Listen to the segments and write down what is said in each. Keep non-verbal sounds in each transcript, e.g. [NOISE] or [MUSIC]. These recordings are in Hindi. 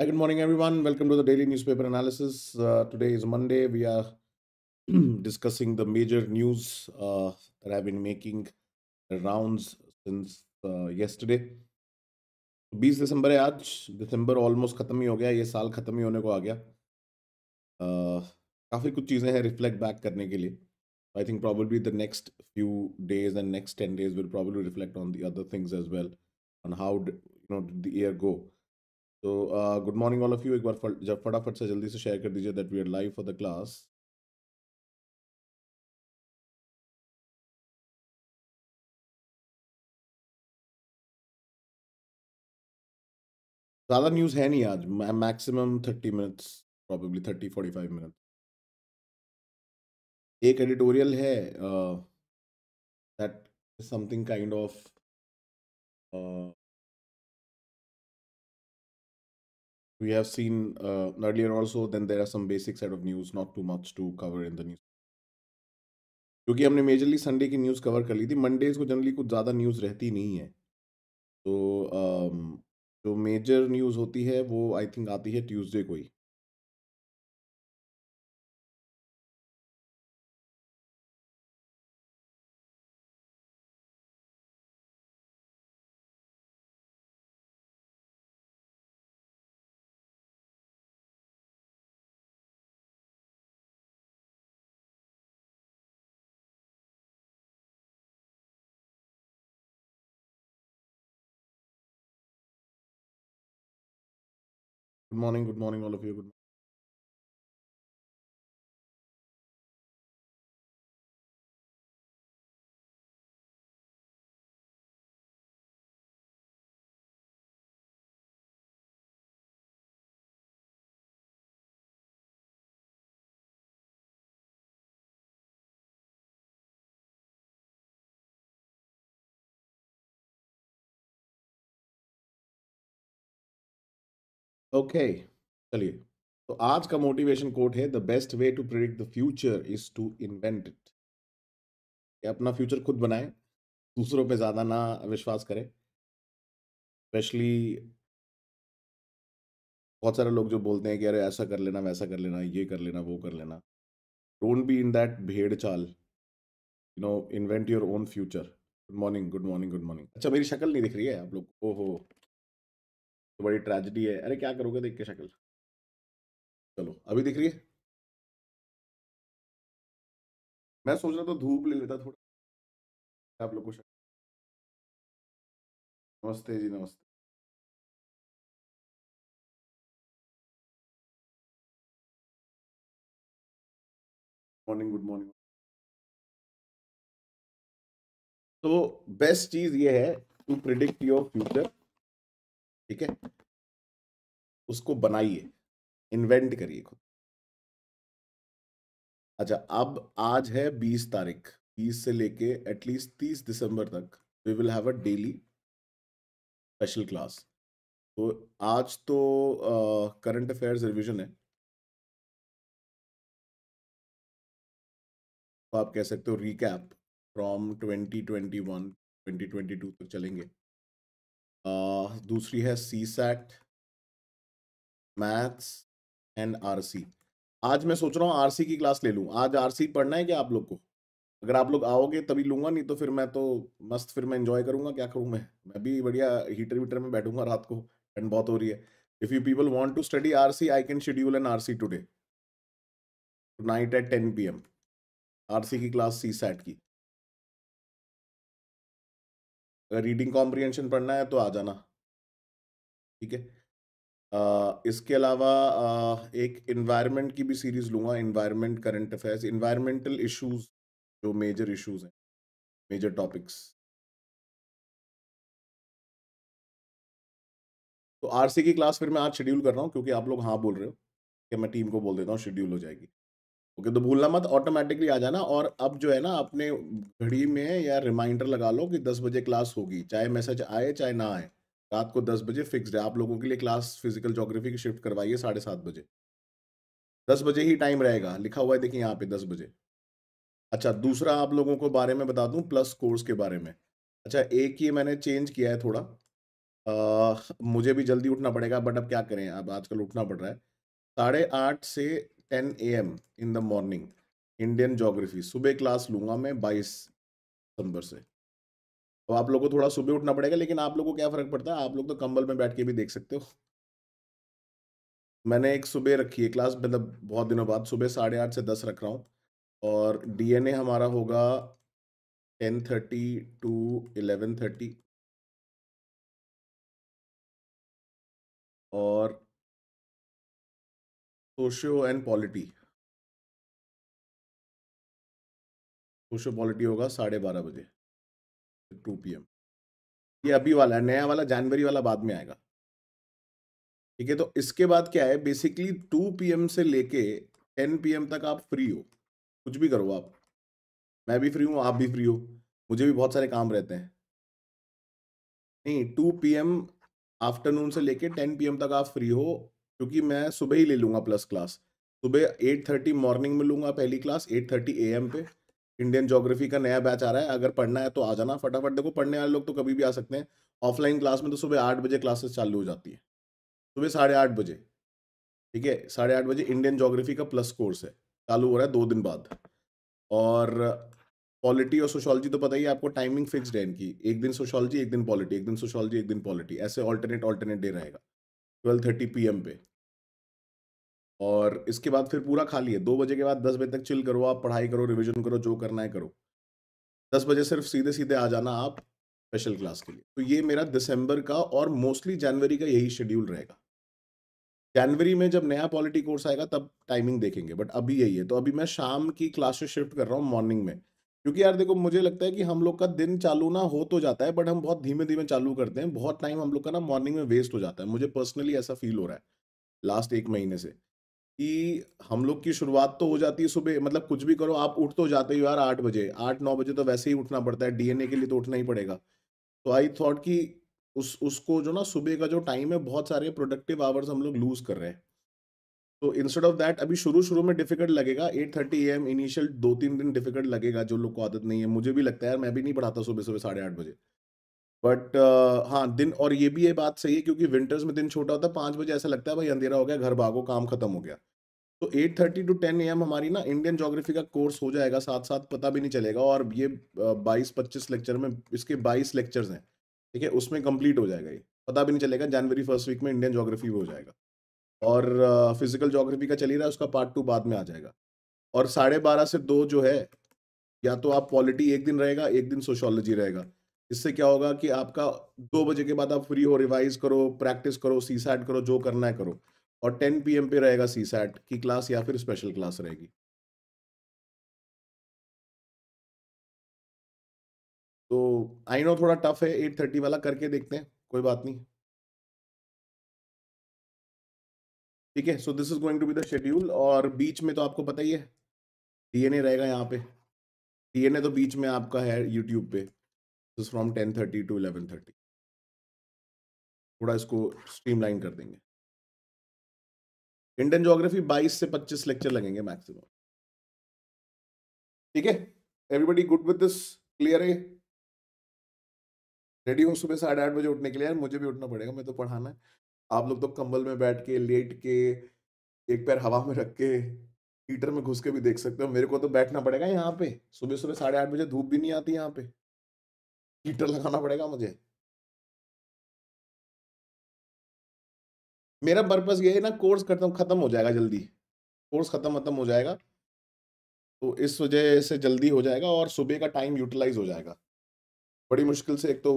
Hi, good morning, everyone. Welcome to the daily newspaper analysis. Uh, today is Monday. We are [CLEARS THROAT] discussing the major news uh, that have been making rounds since uh, yesterday. 20 दिसंबर है आज दिसंबर ऑलमोस्ट ख़त्म ही हो गया ये साल ख़त्म ही होने को आ गया uh, काफ़ी कुछ चीज़ें हैं रिफ्लेक्ट बैक करने के लिए I think probably the next few days and next ten days will probably reflect on the other things as well on how you know the year go तो good morning all of you एक बार फट, जब फटाफट से जल्दी से शेयर कर दीजिए that we are live for the class ज़्यादा न्यूज़ है नहीं आज maximum thirty minutes probably thirty forty five minute एक एडिटोरियल है that something kind of we have seen uh, earlier also then there are some basic set of news not too much to cover in the news क्योंकि हमने मेजरली संडे की न्यूज़ कवर कर ली थी मंडेज को जनरली कुछ ज़्यादा न्यूज़ रहती नहीं है तो जो मेजर न्यूज़ होती है वो आई थिंक आती है ट्यूसडे को ही Good morning. Good morning, all of you. Good okay चलिए तो आज का मोटिवेशन कोट है the best way to predict the future is to invent it अपना फ्यूचर खुद बनाए दूसरों पे ज़्यादा ना विश्वास करें स्पेशली बहुत सारे लोग जो बोलते हैं कि अरे ऐसा कर लेना वैसा कर लेना ये कर लेना वो कर लेना डोंट बी इन दैट भेड़ चाल you know invent your own future good morning good morning good morning अच्छा मेरी शक्ल नहीं दिख रही है आप लोग ओहो तो बड़ी ट्रेजिडी है अरे क्या करोगे देख के शक्ल चलो अभी दिख रही है मैं सोच रहा था धूप ले लेता थोड़ा आप लोग को नमस्ते जी नमस्ते मॉर्निंग गुड मॉर्निंग तो बेस्ट चीज ये है टू प्रिडिक्ट योर फ्यूचर ठीक है उसको बनाइए इन्वेंट करिए खुद अच्छा अब आज है बीस तारीख बीस से लेके एटलीस्ट तीस दिसंबर तक we will have a daily special class तो आज तो करंट अफेयर्स रिवीजन है तो आप कह सकते हो रिकैप फ्रॉम 2021 2022 तक चलेंगे दूसरी है C SAT maths and RC आज मैं सोच रहा हूँ आरसी की क्लास ले लूँ आज आरसी पढ़ना है क्या आप लोग को अगर आप लोग आओगे तभी लूंगा नहीं तो फिर मैं तो मस्त फिर मैं इंजॉय करूंगा क्या करूँ मैं मैं भी बढ़िया हीटर वीटर में बैठूंगा रात को ठंड बहुत हो रही है if you people want to study R C I can schedule an R C today night at ten P M R C की क्लास सी सैट की रीडिंग कॉम्प्रीहेंशन पढ़ना है तो आ जाना ठीक है इसके अलावा एक इन्वायरमेंट की भी सीरीज़ लूंगा environment current affairs environmental issues जो मेजर इश्यूज हैं मेजर टॉपिक्स तो आरसी की क्लास फिर मैं आज शेड्यूल कर रहा हूँ क्योंकि आप लोग हाँ बोल रहे हो कि मैं टीम को बोल देता हूँ शेड्यूल हो जाएगी ओके तो भूलना मत ऑटोमेटिकली आ जाना और अब जो है ना अपने घड़ी में या रिमाइंडर लगा लो कि दस बजे क्लास होगी चाहे मैसेज आए चाहे ना आए रात को दस बजे फिक्स है आप लोगों के लिए क्लास फिजिकल जोग्राफी की शिफ्ट करवाइए साढ़े सात बजे दस बजे ही टाइम रहेगा लिखा हुआ है देखिए यहाँ पे दस बजे अच्छा दूसरा आप लोगों को बारे में बता दूँ प्लस कोर्स के बारे में अच्छा एक ये मैंने चेंज किया है थोड़ा आ, मुझे भी जल्दी उठना पड़ेगा बट अब क्या करें अब आजकल उठना पड़ रहा है साढ़े आठ से ten A M in the morning Indian geography सुबह क्लास लूंगा मैं बाईस दिसंबर से तो आप लोग को थोड़ा सुबह उठना पड़ेगा लेकिन आप लोग को क्या फ़र्क पड़ता है आप लोग तो कंबल में बैठ के भी देख सकते हो मैंने एक सुबह रखी है क्लास मतलब बहुत दिनों बाद सुबह साढ़े आठ से दस रख रहा हूँ और डीएनए हमारा होगा ten thirty to eleven thirty और socio and polity socio polity होगा साढ़े बारह बजे टू पी एम ये अभी वाला है नया वाला जनवरी वाला बाद में आएगा ठीक है तो इसके बाद क्या है बेसिकली टू पी एम से लेके टेन पी एम तक आप फ्री हो कुछ भी करो आप मैं भी फ्री हूँ आप भी फ्री हो मुझे भी बहुत सारे काम रहते हैं नहीं टू पी एम आफ्टरनून से लेके टेन पी एम तक आप फ्री हो क्योंकि मैं सुबह ही ले लूँगा प्लस क्लास सुबह एट थर्टी मॉर्निंग में लूँगा पहली class eight thirty A M पे इंडियन जोग्राफी का नया बैच आ रहा है अगर पढ़ना है तो आ जाना फटाफट देखो पढ़ने वाले लोग तो कभी भी आ सकते हैं ऑफलाइन क्लास में तो सुबह आठ बजे क्लासेस चालू हो जाती है सुबह साढ़े आठ बजे ठीक है साढ़े आठ बजे इंडियन जोग्राफी का प्लस कोर्स है चालू हो रहा है दो दिन बाद और पॉलिटी और सोशोलॉजी तो पता ही आपको टाइमिंग फिक्सड है इनकी एक दिन सोशोलॉजी एक दिन पॉलिटी एक दिन सोशोलॉजी एक दिन पॉलिटी ऐसे ऑल्टरनेट ऑल्टरनेट डे रहेगा ट्वेल्व थर्टी पी पे और इसके बाद फिर पूरा खा लिए दो बजे के बाद दस बजे तक चिल करो आप पढ़ाई करो रिविजन करो जो करना है करो दस बजे सिर्फ सीधे सीधे आ जाना आप स्पेशल क्लास के लिए तो ये मेरा दिसंबर का और मोस्टली जनवरी का यही शेड्यूल रहेगा जनवरी में जब नया पॉलिटी कोर्स आएगा तब टाइमिंग देखेंगे बट अभी यही है तो अभी मैं शाम की क्लासेस शिफ्ट कर रहा हूँ मॉर्निंग में क्योंकि यार देखो मुझे लगता है कि हम लोग का दिन चालू ना हो तो जाता है बट हम बहुत धीमे धीमे चालू करते हैं बहुत टाइम हम लोग का ना मॉर्निंग में वेस्ट हो जाता है मुझे पर्सनली ऐसा फील हो रहा है लास्ट एक महीने से कि हम लोग की शुरुआत तो हो जाती है सुबह मतलब कुछ भी करो आप उठ तो जाते हो यार आठ बजे आठ नौ बजे तो वैसे ही उठना पड़ता है डीएनए के लिए तो उठना ही पड़ेगा तो आई थॉट कि उस उसको जो ना सुबह का जो टाइम है बहुत सारे प्रोडक्टिव आवर्स हम लोग लूज कर रहे हैं तो इंस्टेड ऑफ दैट अभी शुरू शुरू में डिफिकल्ट लगेगा एट थर्टी एम इनिशियल दो तीन दिन डिफिकल्ट लगेगा जो लोग को आदत नहीं है मुझे भी लगता है यार मैं भी नहीं पढ़ाता सुबह सुबह साढ़े आठ बजे बट uh, हाँ दिन और ये भी ये बात सही है क्योंकि विंटर्स में दिन छोटा होता है पाँच बजे ऐसा लगता है भाई अंधेरा हो गया घर भागो काम खत्म हो गया तो 8:30 टू टेन एम हमारी ना इंडियन ज्योग्राफी का कोर्स हो जाएगा साथ साथ पता भी नहीं चलेगा और ये बाईस पच्चीस लेक्चर में इसके बाईस लेक्चर्स हैं ठीक है उसमें कंप्लीट हो जाएगा ये पता भी नहीं चलेगा जनवरी फर्स्ट वीक में इंडियन जोग्राफी भी हो जाएगा और फिजिकल जोग्राफी का चल ही रहा है उसका पार्ट टू बाद में आ जाएगा और साढ़े बारह से दो जो है या तो आप पॉलिटी एक दिन रहेगा एक दिन सोशोलॉजी रहेगा इससे क्या होगा कि आपका दो बजे के बाद आप फ्री हो रिवाइज करो प्रैक्टिस करो सी करो जो करना है करो और 10 पीएम पे रहेगा सी सैट की क्लास या फिर स्पेशल क्लास रहेगी तो आई नो थोड़ा टफ है 8:30 वाला करके देखते हैं कोई बात नहीं ठीक है so this is going to be the schedule और बीच में तो आपको पता ही है डीएनए रहेगा यहाँ पे डीएनए तो बीच में आपका है यूट्यूब पे from ten thirty to eleven thirty थोड़ा इसको स्ट्रीमलाइन कर देंगे इंडियन ज्योग्राफी 22 से 25 लेक्चर लगेंगे मैक्सिमम ठीक है everybody good with this clear है रेडी हूँ सुबह साढ़े आठ बजे उठने के लिए यार मुझे भी उठना पड़ेगा मैं तो पढ़ाना है आप लोग तो कंबल में बैठ के लेट के एक पैर हवा में रख के हीटर में घुस के भी देख सकते हो मेरे को तो बैठना पड़ेगा यहाँ पे सुबह सुबह साढ़े आठ बजे धूप भी नहीं आती यहाँ पे हीटर लगाना पड़ेगा मुझे मेरा पर्पज़ ये है ना कोर्स खत्म खत्म हो जाएगा जल्दी कोर्स ख़त्म खत्म हो जाएगा तो इस वजह से जल्दी हो जाएगा और सुबह का टाइम यूटिलाइज हो जाएगा बड़ी मुश्किल से एक तो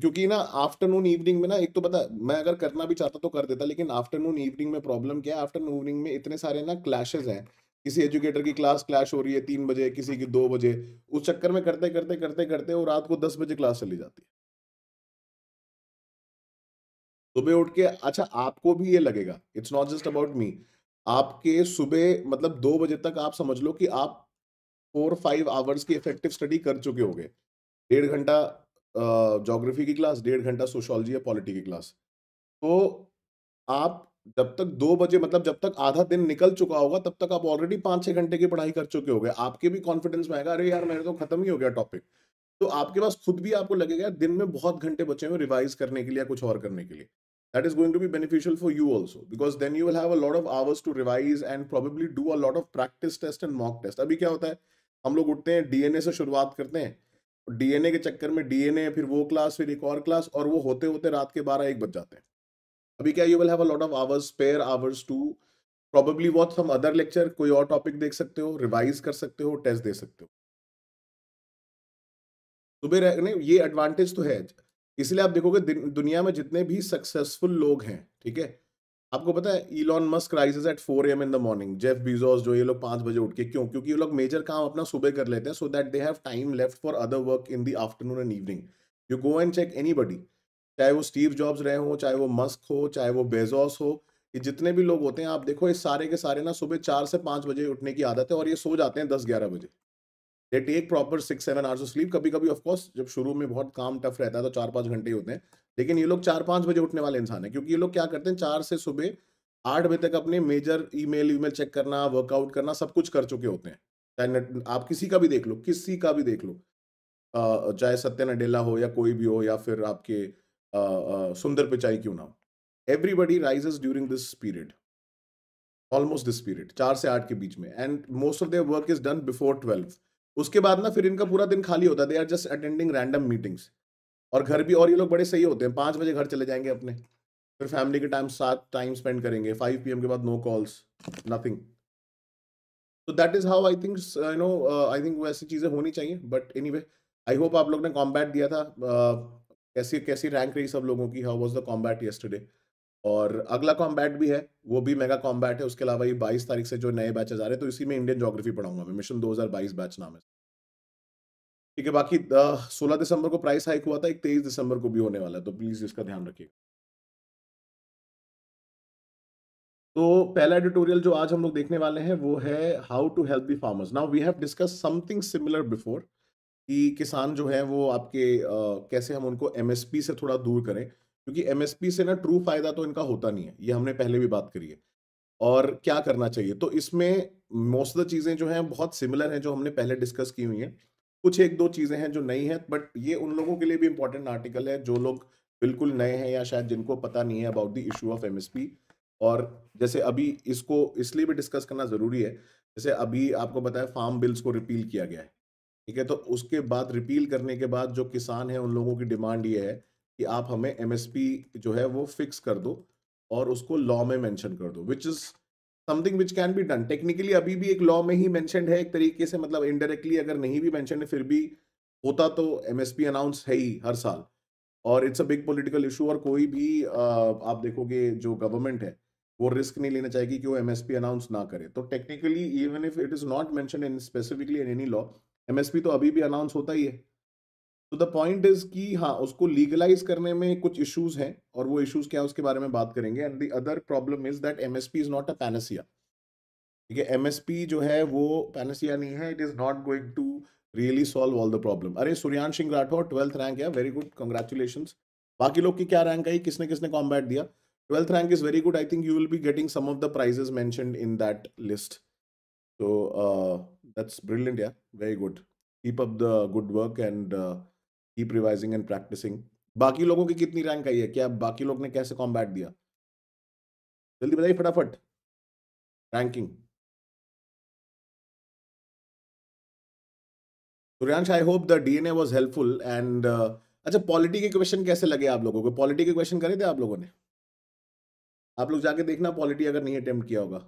क्योंकि ना आफ्टरनून इवनिंग में ना एक तो पता मैं अगर करना भी चाहता तो कर देता लेकिन आफ्टरनून इवनिंग में प्रॉब्लम क्या है आफ्टरनून इवनिंग में इतने सारे ना क्लैशेज हैं किसी एजुकेटर की क्लास क्लैश हो रही है तीन बजे किसी की दो बजे उस चक्कर में करते करते करते करते वो रात को दस बजे क्लास चली जाती है सुबह उठ के अच्छा आपको भी ये लगेगा it's not just about me आपके सुबह मतलब दो बजे तक आप समझ लो कि आप फोर फाइव आवर्स की इफेक्टिव स्टडी कर चुके होंगे डेढ़ घंटा जोग्राफी की क्लास डेढ़ घंटा सोशोलॉजी या पॉलिटी की क्लास तो आप जब तक दो बजे मतलब जब तक आधा दिन निकल चुका होगा तब तक आप ऑलरेडी पाँच छः घंटे की पढ़ाई कर चुके होंगे आपके भी कॉन्फिडेंस में आएगा अरे यार मेरे तो खत्म ही हो गया टॉपिक तो आपके पास खुद भी आपको लगेगा दिन में बहुत घंटे बचे हुए रिवाइज करने के लिए या कुछ और करने के लिए that is going to be beneficial for you also because then you will have a lot of hours to revise and probably do a lot of practice test and mock test अभी क्या होता है हम लोग उठते हैं डीएनए से शुरुआत करते हैं डीएनए के चक्कर में डीएनए फिर वो क्लास फिर एक और क्लास और वो होते होते रात के बारह एक बज जाते हैं अभी क्या you will have a lot of hours spare hours to probably watch some other lecture कोई और टॉपिक देख सकते हो रिवाइज कर सकते हो टेस्ट दे सकते हो सुबह तो रहने ये एडवांटेज तो है इसलिए आप देखोगे दुनिया में जितने भी सक्सेसफुल लोग हैं ठीक है आपको पता है Elon Musk rises at four M in the morning Jeff Bezos जो ये लोग पाँच बजे उठ के क्यों क्योंकि ये लोग मेजर काम अपना सुबह कर लेते हैं so that they have time left for other work in the afternoon and evening you go and check any चाहे वो स्टीव जॉब्स रहे हों चाहे वो मस्क हो चाहे वो बेजोस हो ये जितने भी लोग होते हैं आप देखो ये सारे के सारे ना सुबह चार से पाँच बजे उठने की आदत है और ये सो जाते हैं दस ग्यारह बजे they take proper six seven hours of sleep कभी कभी ऑफकोर्स जब शुरू में बहुत काम टफ रहता है तो चार पाँच घंटे ही होते हैं लेकिन ये लोग चार पाँच बजे उठने वाले इंसान है क्योंकि ये लोग क्या करते हैं चार से सुबह आठ बजे तक अपने मेजर ई ईमेल चेक करना वर्कआउट करना सब कुछ कर चुके होते हैं चाहे आप किसी का भी देख लो किसी का भी देख लो चाहे सत्य नडेला हो या कोई भी हो या फिर आपके सुंदर पिचाई क्यों ना हो everybody rises during this period almost this period चार से आठ के बीच में and most of the work is done before twelve उसके बाद ना फिर इनका पूरा दिन खाली होता है they are just attending random meetings और घर भी और ये लोग बड़े सही होते हैं पाँच बजे घर चले जाएंगे अपने फिर फैमिली के टाइम सात टाइम स्पेंड करेंगे फाइव पी के बाद नो कॉल्स नथिंग तो that is how I think you know I think वो ऐसी चीज़ें होनी चाहिए but anyway I hope आप लोग ने कॉम्बैट दिया था uh, कैसी कैसी रैंक रही सब लोगों की how was the combat yesterday और अगला कॉम्बैट भी है वो भी मेगा कॉम्बैट है उसके अलावा ये बाईस तारीख से जो नए बैचेज आ रहे हैं तो इसी में इंडियन जोग्राफी पढ़ाऊंगा मैं मिशन 2022 बैच नाम है ठीक है बाकी सोलह दिसंबर को प्राइस हाइक हुआ था एक तेईस दिसंबर को भी होने वाला है तो प्लीज़ इसका ध्यान रखिएगा तो पहला एडिटोरियल जो आज हम लोग देखने वाले हैं वो है how to help the farmers now we have discuss something similar before कि किसान जो है वो आपके आ, कैसे हम उनको एमएसपी से थोड़ा दूर करें क्योंकि एमएसपी से ना ट्रू फायदा तो इनका होता नहीं है ये हमने पहले भी बात करी है और क्या करना चाहिए तो इसमें मोस्ट द चीज़ें जो हैं बहुत सिमिलर हैं जो हमने पहले डिस्कस की हुई हैं कुछ एक दो चीज़ें हैं जो नई हैं बट ये उन लोगों के लिए भी इंपॉर्टेंट आर्टिकल है जो लोग बिल्कुल नए हैं या शायद जिनको पता नहीं है about the issue of um और जैसे अभी इसको इसलिए भी डिस्कस करना ज़रूरी है जैसे अभी आपको पता है फार्म बिल्स को रिपील किया गया है ठीक है तो उसके बाद रिपील करने के बाद जो किसान है उन लोगों की डिमांड ये है कि आप हमें एमएसपी जो है वो फिक्स कर दो और उसको लॉ में मेंशन कर दो which is something which can be done technically अभी भी एक लॉ में ही मैंशनड है एक तरीके से मतलब इनडायरेक्टली अगर नहीं भी मैंशन है फिर भी होता तो एम अनाउंस है ही हर साल और it's a big political issue और कोई भी आप देखोगे जो गवर्नमेंट है वो रिस्क नहीं लेना चाहेगी कि वो एम अनाउंस ना करे तो technically even if it is not mention in specifically in any law um तो अभी भी अनाउंस होता ही है तो द पॉइंट इज कि हाँ उसको लीगलाइज करने में कुछ इश्यूज हैं और वो इश्यूज क्या है उसके बारे में बात करेंगे and the other problem is that MSP is not a panacea ठीक है एमएसपी जो है वो पैनसिया नहीं है it is not going to really solve all the problem अरे सूर्यांश सिंह राठौर ट्वेल्थ रैंक है वेरी गुड कंग्रेचुलेशन बाकी लोग की क्या रैंक आई किसने किसने कॉम्बैट दिया twelfth rank is very good I think you will be getting some of the prizes mention in that list तो that's brilliant yeah very good keep up the good work and keep revising and practicing बाकी लोगों की कितनी रैंक आई है क्या बाकी लोग ने कैसे कॉम्बैट दिया जल्दी बताइए फटाफट ranking Suryansh I hope the DNA was helpful and अच्छा पॉलिटी के क्वेश्चन कैसे लगे आप लोगों को पॉलिटी के क्वेश्चन करे थे आप लोगों ने आप लोग जाके देखना पॉलिटी अगर नहीं अटेम्प्ट किया होगा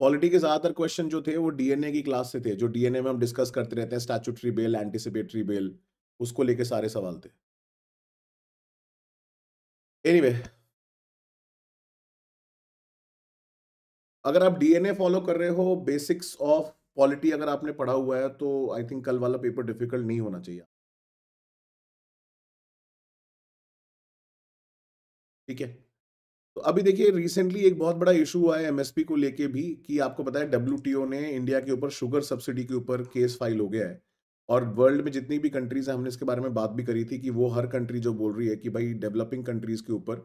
पॉलिटी के ज़्यादातर क्वेश्चन जो थे वो डीएनए की क्लास से थे जो डीएनए में हम डिस्कस करते रहते हैं स्टैचुटरी बेल एंटीसिपेटरी बेल उसको लेके सारे सवाल थे एनीवे anyway, अगर आप डीएनए फॉलो कर रहे हो बेसिक्स ऑफ पॉलिटी अगर आपने पढ़ा हुआ है तो आई थिंक कल वाला पेपर डिफिकल्ट नहीं होना चाहिए ठीक है तो अभी देखिए रिसेंटली एक बहुत बड़ा इशू हुआ है एमएसपी को लेके भी कि आपको पता है डब्ल्यूटीओ ने इंडिया के ऊपर शुगर सब्सिडी के ऊपर केस फाइल हो गया है और वर्ल्ड में जितनी भी कंट्रीज हैं हमने इसके बारे में बात भी करी थी कि वो हर कंट्री जो बोल रही है कि भाई डेवलपिंग कंट्रीज के ऊपर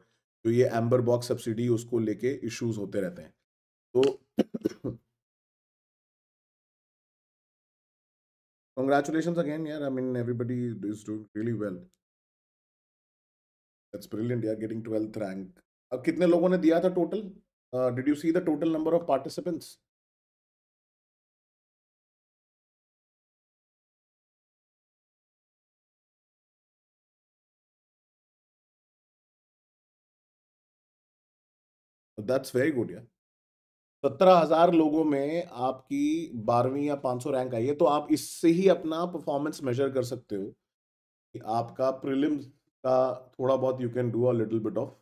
जो ये एम्बर बॉक्स सब्सिडी उसको लेके इश्यूज होते रहते हैं तो congratulations अगेन यार I mean everybody is doing really well that's brilliant यार गेटिंग 12th रैंक अब कितने लोगों ने दिया था total did you see the total number of participants that's very good यार सत्रह हजार लोगों में आपकी बारहवीं या पाँच सौ रैंक आई है तो आप इससे ही अपना परफॉर्मेंस मेजर कर सकते हो कि आपका प्रिलिम्स का थोड़ा बहुत you can do a little bit of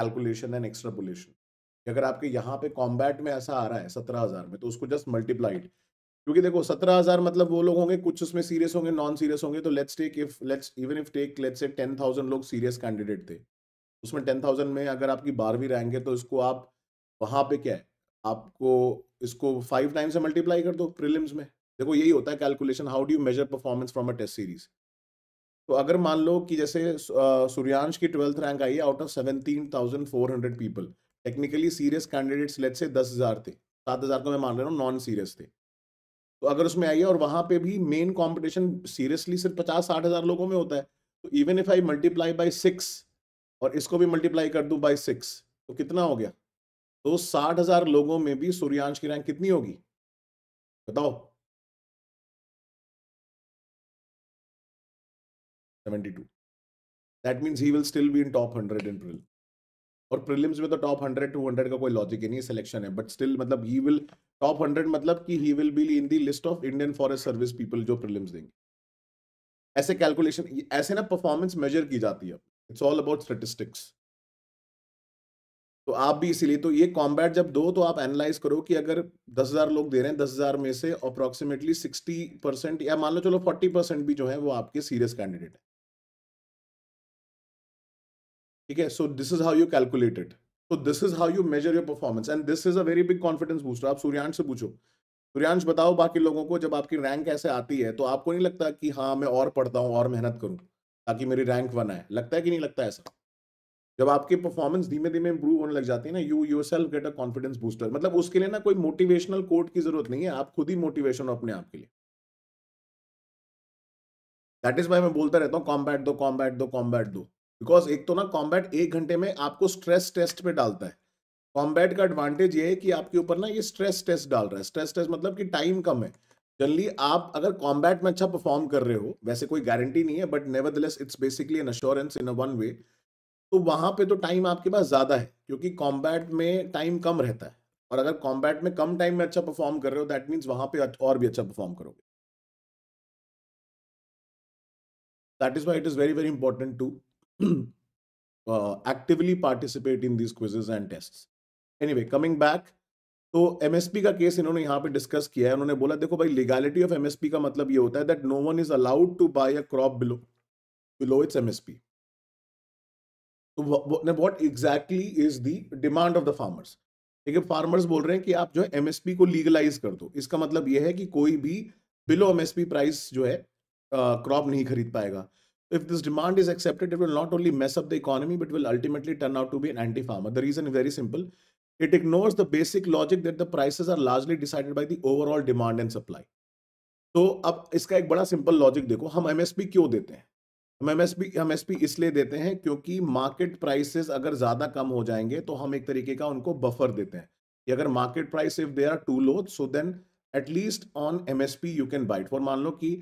calculation and extrapolation अगर आपके यहाँ पे कॉम्बैट में ऐसा आ रहा है सत्रह हज़ार में तो उसको जस्ट मल्टीप्लाइड क्योंकि देखो सत्रह हज़ार मतलब वो लोग होंगे कुछ उसमें सीरियस होंगे नॉन सीरियस होंगे तो let's take if let's even if take let's say ten thousand लोग सीरियस कैंडिडेट थे उसमें टेन थाउजेंड में अगर आपकी बारहवीं रैंक है तो इसको आप वहाँ पे क्या है आपको इसको फाइव टाइम से मल्टीप्लाई कर दो प्रिलिम्स में देखो यही होता है calculation how do you measure performance from a test series तो अगर मान लो कि जैसे सूर्यांश की ट्वेल्थ रैंक आई है out of seventeen thousand four hundred people technically serious candidates let say दस हज़ार थे सात हज़ार को मैं मान रहा हूँ नॉन सीरियस थे तो अगर उसमें आई है और वहाँ पे भी मेन कॉम्पिटिशन सीरियसली सिर्फ पचास साठ हज़ार लोगों में होता है तो even if I multiply by six और इसको भी मल्टीप्लाई कर दूं बाई सिक्स तो कितना हो गया तो साठ हजार लोगों में भी सूर्यांश की रैंक कितनी होगी बताओ seventy two that means he will still be in top hundred in prelim और प्रिलिम्स में तो टॉप हंड्रेड टू हंड्रेड का कोई लॉजिक ही नहीं सिलेक्शन है बट स्टिल मतलब ही विल टॉप हंड्रेड मतलब कि he will be in the list of Indian forest service people जो प्रिलिम्स देंगे ऐसे कैलकुलेशन ऐसे ना परफॉर्मेंस मेजर की जाती है इट्स ऑल अबाउट स्टेटिस्टिक्स तो आप भी इसीलिए तो ये कॉम्बैट जब दो तो आप एनालाइज करो कि अगर दस हजार लोग दे रहे हैं दस हजार में से अप्रोक्सीमेटली सिक्सटी परसेंट या मान लो चलो फोर्टी परसेंट भी जो है वो आपके सीरियस कैंडिडेट है ठीक है so this is how you calculate so this is how you measure your performance and this is a very big confidence booster आप सूर्यांश से पूछो सूर्यांश बताओ बाकी लोगों को जब आपकी रैंक ऐसे आती है तो आपको नहीं लगता कि हाँ मैं और पढ़ता हूँ और मेहनत करूँ ताकि मेरी रैंक वन आए लगता है कि नहीं लगता है ऐसा जब आपकी परफॉर्मेंस धीमे धीमे इंप्रूव होने लग जाती है ना you yourself get a confidence booster मतलब उसके लिए ना कोई मोटिवेशनल कोट की जरूरत नहीं है आप खुद ही मोटिवेशन हो अपने आप के लिए दैट इज वाई मैं बोलता रहता हूँ कॉम्बैट दो कॉम्बैट दो कॉम्बैट दो बिकॉज एक तो ना कॉम्बैट एक घंटे में आपको स्ट्रेस टेस्ट पे डालता है कॉम्बैट का एडवांटेज ये है कि आपके ऊपर ना ये स्ट्रेस टेस्ट डाल रहा है स्ट्रेस टेस्ट मतलब कि टाइम कम है जनरली आप अगर कॉम्बैट में अच्छा परफॉर्म कर रहे हो वैसे कोई गारंटी नहीं है but never it's basically an assurance in a one way तो वहां पे तो टाइम आपके पास ज़्यादा है क्योंकि कॉम्बैट में टाइम कम रहता है और अगर कॉम्बैट में कम टाइम में अच्छा परफॉर्म कर रहे हो दैट मीन्स वहां पे और भी अच्छा परफॉर्म करोगे that is why it is very very important to actively participate in these quizzes and test anyway coming back तो एमएसपी का केस इन्होंने यहाँ पे डिस्कस किया है उन्होंने बोला देखो भाई लीगैलिटी ऑफ एमएसपी का मतलब ये होता है that no one is allowed to buy a crop below below its MSP तो what exactly is the demand of the farmers ठीक है फार्मर्स बोल रहे हैं कि आप जो है एमएसपी को लीगलाइज कर दो इसका मतलब यह है कि कोई भी बिलो एमएसपी प्राइस जो है क्रॉप uh, नहीं खरीद पाएगा if this demand is accepted it will not only mess up the economy but will ultimately turn out to be an anti farmer the reason is very simple it ignores the basic logic that the prices are largely decided by the overall demand and supply. तो अब इसका एक बड़ा सिंपल लॉजिक देखो हम एमएसपी क्यों देते हैं हम एमएसपी हम एसपी इसलिए देते हैं क्योंकि मार्केट प्राइसेस अगर ज़्यादा कम हो जाएंगे तो हम एक तरीके का उनको बफर देते हैं कि अगर market price if they are too low so then at least on M S P you can buy it for मान लो कि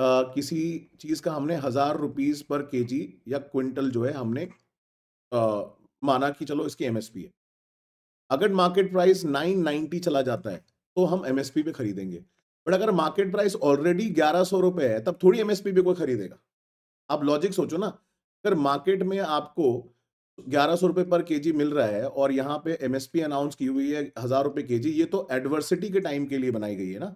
आ, किसी चीज़ का हमने हज़ार रुपीज़ पर के जी या क्विंटल जो है हमने आ, माना कि चलो इसकी एम एस पी है अगर मार्केट प्राइस 990 चला जाता है तो हम एमएसपी पे खरीदेंगे बट अगर मार्केट प्राइस ऑलरेडी ग्यारह सौ रुपये है तब थोड़ी एमएसपी पे कोई खरीदेगा आप लॉजिक सोचो ना अगर मार्केट में आपको ग्यारह सौ रुपये पर केजी मिल रहा है और यहाँ पे एमएसपी अनाउंस की हुई है हज़ार रुपये के जी ये तो एडवर्सिटी के टाइम के लिए बनाई गई है ना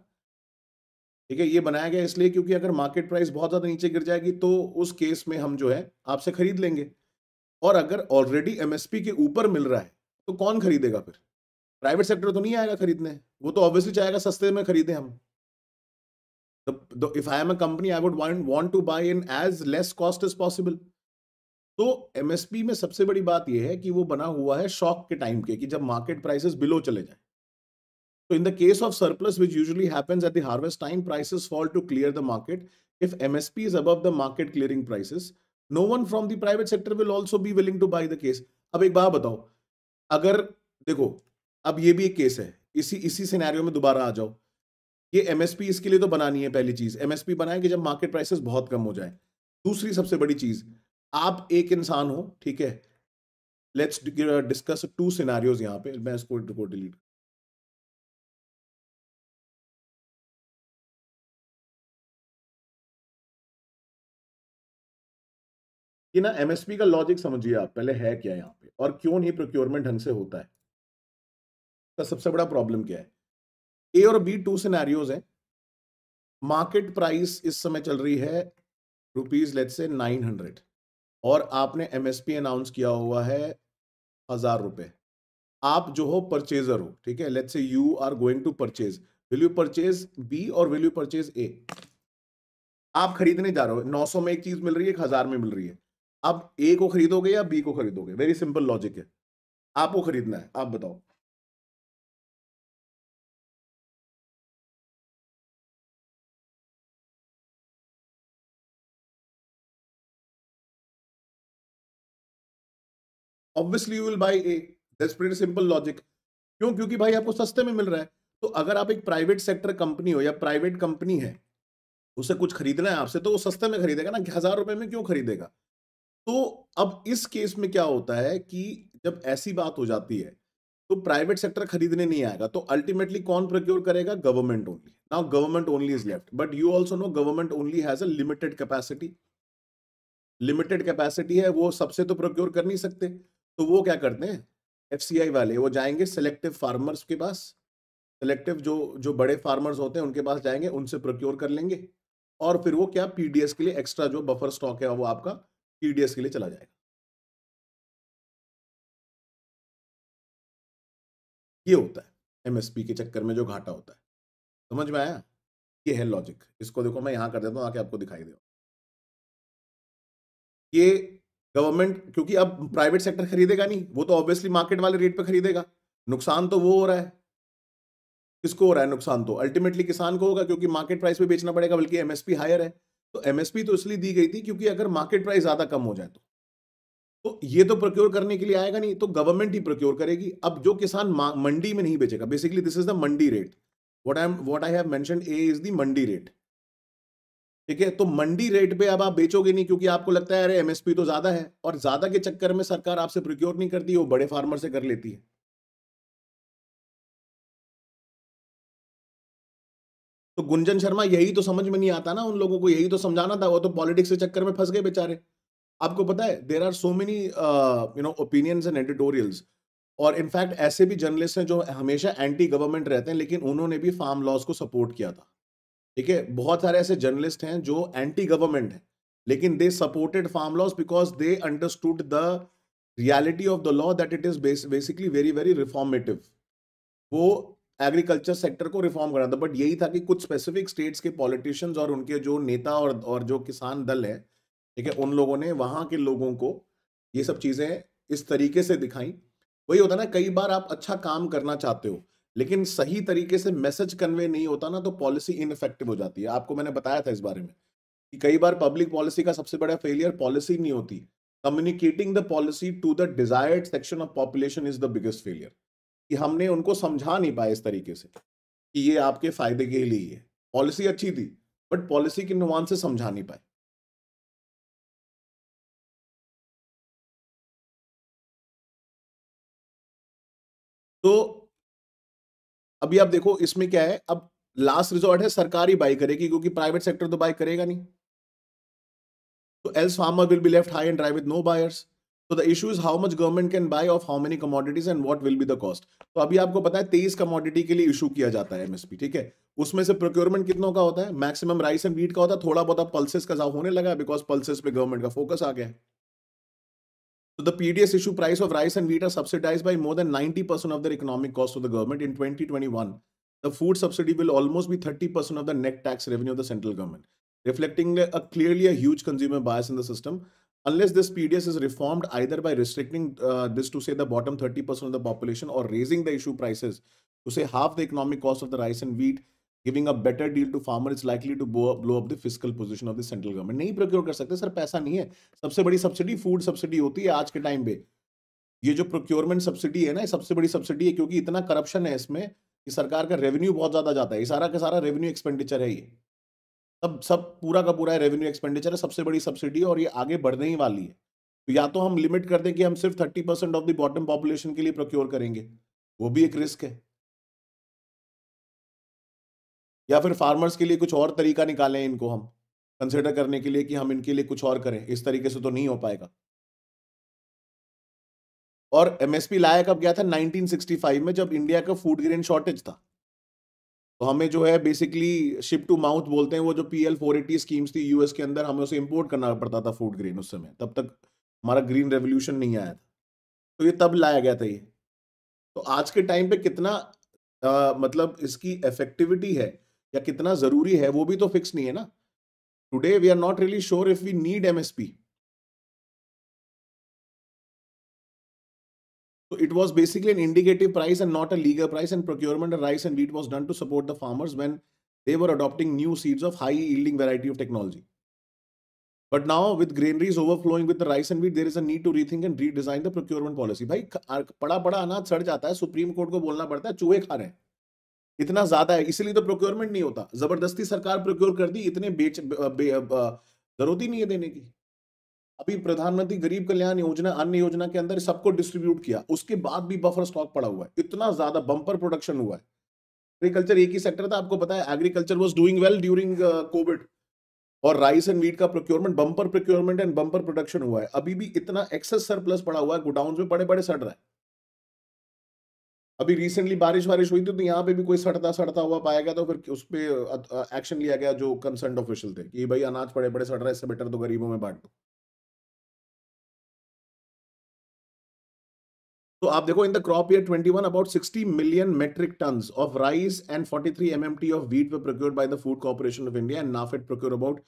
ठीक है ये बनाया गया इसलिए क्योंकि अगर मार्केट प्राइस बहुत ज़्यादा नीचे गिर जाएगी तो उस केस में हम जो है आपसे खरीद लेंगे और अगर ऑलरेडी एमएसपी के ऊपर मिल रहा है तो कौन खरीदेगा फिर प्राइवेट सेक्टर तो नहीं आएगा खरीदने वो तो ऑब्वियसली चाहेगा सस्ते में खरीदें हम if I am a company I would want to buy in as less cost is possible तो एमएसपी में सबसे बड़ी बात यह है कि वो बना हुआ है शॉक के टाइम के कि जब मार्केट प्राइसेस बिलो चले जाए तो in the case of surplus which usually happens at the harvest time prices fall to clear the market if MSP is above the market clearing prices no one from the private sector will also be willing to buy the case अब एक बात बताओ अगर देखो अब ये भी एक केस है इसी इसी सिनेरियो में दोबारा आ जाओ ये एमएसपी इसके लिए तो बनानी है पहली चीज एमएसपी बनाए कि जब मार्केट प्राइसेस बहुत कम हो जाए दूसरी सबसे बड़ी चीज आप एक इंसान हो ठीक है लेट्स डिस्कस टू सिनारियोज यहाँ पे मैं इसको डिलीट कि ना एमएसपी का लॉजिक समझिए आप पहले है क्या यहाँ पे और क्यों नहीं प्रोक्योरमेंट ढंग से होता है तो सबसे बड़ा प्रॉब्लम क्या है ए और बी टू सिनेरियोज हैं मार्केट प्राइस इस समय चल रही है rupees let say nine hundred और आपने एमएसपी अनाउंस किया हुआ है हजार रुपए आप जो हो परचेजर हो ठीक है let say you are going to purchase will you purchase B और विल यू परचेज ए आप खरीदने जा रहे हो 900 में एक चीज मिल रही है एक हजार में मिल रही है आप ए को खरीदोगे या बी को खरीदोगे वेरी सिंपल लॉजिक है आपको खरीदना है आप बताओ obviously you will buy A that's pretty simple logic क्यों क्योंकि भाई आपको सस्ते में मिल रहा है तो अगर आप एक प्राइवेट सेक्टर कंपनी हो या प्राइवेट कंपनी है उसे कुछ खरीदना है आपसे तो वो सस्ते में खरीदेगा ना हजार रुपए में क्यों खरीदेगा तो अब इस केस में क्या होता है कि जब ऐसी बात हो जाती है तो प्राइवेट सेक्टर खरीदने नहीं आएगा तो अल्टीमेटली कौन प्रोक्योर करेगा government only now government only is left but you also know government only has limited capacity limited capacity है वो सबसे तो प्रोक्योर कर नहीं सकते तो वो क्या करते हैं एफ वाले वो जाएंगे सेलेक्टिव फार्मर्स के पास सेलेक्टिव जो जो बड़े फार्मर्स होते हैं उनके पास जाएंगे उनसे प्रोक्योर कर लेंगे और फिर वो क्या पीडीएस के लिए एक्स्ट्रा जो बफर स्टॉक है वो आपका ईडीएस के लिए चला जाएगा ये होता है एमएसपी के चक्कर में जो घाटा होता है समझ में आया ये है लॉजिक इसको देखो मैं यहां कर देता हूं आके आपको दिखाई दे ये गवर्नमेंट क्योंकि अब प्राइवेट सेक्टर खरीदेगा नहीं वो तो ऑब्वियसली मार्केट वाले रेट पे खरीदेगा नुकसान तो वो हो रहा है किसको हो रहा है नुकसान तो अल्टीमेटली किसान को होगा क्योंकि मार्केट प्राइस पे बेचना पड़ेगा बल्कि एमएसपी हायर है तो एमएसपी तो इसलिए दी गई थी क्योंकि अगर मार्केट प्राइस ज्यादा कम हो जाए तो तो ये तो प्रोक्योर करने के लिए आएगा नहीं तो गवर्नमेंट ही प्रोक्योर करेगी अब जो किसान मंडी में नहीं बेचेगा basically this is the mandi rate what I am what I have mention A is the mandi rate ठीक है तो मंडी रेट पे अब आप बेचोगे नहीं क्योंकि आपको लगता है अरे एमएसपी तो ज्यादा है और ज्यादा के चक्कर में सरकार आपसे प्रोक्योर नहीं करती वो बड़े फार्मर से कर लेती है तो गुंजन शर्मा यही तो समझ में नहीं आता ना उन लोगों को यही तो समझाना था वो तो पॉलिटिक्स के चक्कर में फंस गए बेचारे आपको पता है there are so many you know opinions and editorials और इनफैक्ट ऐसे भी जर्नलिस्ट हैं जो हमेशा एंटी गवर्नमेंट रहते हैं लेकिन उन्होंने भी फार्म लॉज को सपोर्ट किया था ठीक है बहुत सारे ऐसे जर्नलिस्ट हैं जो एंटी गवर्नमेंट हैं लेकिन they supported farm laws because they understood the reality of the law that it is basically very very reformative वो एग्रीकल्चर सेक्टर को रिफॉर्म करना था बट यही था कि कुछ स्पेसिफिक स्टेट्स के पॉलिटिशियंस और उनके जो नेता और और जो किसान दल है ठीक है उन लोगों ने वहाँ के लोगों को ये सब चीज़ें इस तरीके से दिखाई वही होता ना कई बार आप अच्छा काम करना चाहते हो लेकिन सही तरीके से मैसेज कन्वे नहीं होता ना तो पॉलिसी इनफेक्टिव हो जाती है आपको मैंने बताया था इस बारे में कि कई बार पब्लिक पॉलिसी का सबसे बड़ा फेलियर पॉलिसी नहीं होती communicating the policy to the desired section of population is the biggest failure कि हमने उनको समझा नहीं पाए इस तरीके से कि ये आपके फायदे के लिए है पॉलिसी अच्छी थी बट पॉलिसी के नुमान से समझा नहीं पाए तो अभी आप देखो इसमें क्या है अब लास्ट रिजॉर्ट है सरकार ही बाई करेगी क्योंकि प्राइवेट सेक्टर तो बाई करेगा नहीं तो else farmer will be left high and dry with no buyers so the issue is how much government can buy of how many commodities and what will be the cost तो अभी आपको पता है तेईस कमोडिटी के लिए इशू किया जाता है एमएसपी ठीक है उसमें से प्रोक्योरमेंट कितनों का होता है मैक्सिमम राइस एंड वीट का होता है थोड़ा बहुत पल्सेस का होने लगा बिकॉज पल्सेस पे गवर्नमेंट का फोकस आ गया है So the PDS issue price of rice and wheat are subsidized by more than 90% of their economic cost to the government in 2021. The food subsidy will almost be 30% of the net tax revenue of the central government, reflecting a, clearly a huge consumer bias in the system. unless this PDS is reformed either by restricting uh, this to say the bottom 30% of the population or raising the issue prices to say half the economic cost of the rice and wheat, giving a better deal to farmer is likely to blow up, blow up the fiscal position of the central government. नहीं प्रोक्योर कर सकते सर पैसा नहीं है सबसे बड़ी सब्सिडी फूड सब्सिडी होती है आज के टाइम पे ये जो प्रोक्योरमेंट सब्सिडी है ना सबसे बड़ी सब्सिडी है क्योंकि इतना करप्शन है इसमें कि सरकार का रेवेन्यू बहुत ज्यादा जाता है ये सारा का सारा रेवेन्यू एक्सपेंडिचर है ये सब सब पूरा का पूरा रेवेन्यू एक्सपेंडिचर है सबसे बड़ी सब्सिडी और ये आगे बढ़ने ही वाली है तो या तो हम लिमिट कर दें कि हम सिर्फ thirty percent of the bottom population के लिए प्रोक्योर करेंगे वो भी एक रिस्क है या फिर फार्मर्स के लिए कुछ और तरीका निकालें इनको हम कंसिडर करने के लिए कि हम इनके लिए कुछ और करें इस तरीके से तो नहीं हो पाएगा और एमएसपी लाया कब गया था 1965 में जब इंडिया का फूड ग्रेन शॉर्टेज था तो हमें जो है बेसिकली शिप टू माउथ बोलते हैं वो जो P L four eighty schemes थी यूएस के अंदर हमें उसे इम्पोर्ट करना पड़ता था फूड ग्रेन उस समय तब तक हमारा ग्रीन रेवोल्यूशन नहीं आया था तो ये तब लाया गया था ये तो आज के टाइम पे कितना आ, मतलब इसकी इफेक्टिविटी है या कितना ज़रूरी है वो भी तो फिक्स नहीं है ना today we are not really sure if we need MSP So it was basically an indicative price and not a legal price and procurement of rice and wheat was done to support the farmers when they were adopting new seeds of high yielding variety of technology. But now with granaries overflowing with the rice and wheat, there is a need to rethink and redesign the procurement policy. भाई बड़ा बड़ा अनाज सड़ जाता है सुप्रीम कोर्ट को बोलना पड़ता है चूहे खा रहे हैं इतना ज्यादा है इसलिए तो प्रोक्योरमेंट नहीं होता जबरदस्ती सरकार प्रोक्योर कर दी इतने बेच जरूरत ही नहीं है देने की अभी प्रधानमंत्री गरीब कल्याण योजना अन्य योजना के अंदर सबको डिस्ट्रीब्यूट किया उसके बाद भी बफर स्टॉक पड़ा हुआ है इतना ज्यादा बंपर प्रोडक्शन हुआ है एग्रीकल्चर एक ही सेक्टर था आपको पता है agriculture was doing well during Covid और राइस एंड वीट का procurement bumper procurement and bumper production हुआ है अभी भी इतना एक्सेस सरप्लस पड़ा हुआ है गोडाउन में बड़े बड़े सड़ रहे हैं अभी रिसेंटली बारिश वारिश हुई थी तो यहाँ पे भी कोई सड़ता सड़ता हुआ पाया गया तो फिर उस पर एक्शन लिया गया जो कंसर्न ऑफिशियल थे कि भाई अनाज बड़े बड़े सड़ रहे इससे बेटर तो गरीबों में बांट दो तो आप देखो in the crop year 21 about 60 million metric tons of rice and 43 T of wheat were procured by the food corporation of India and NAFED procure about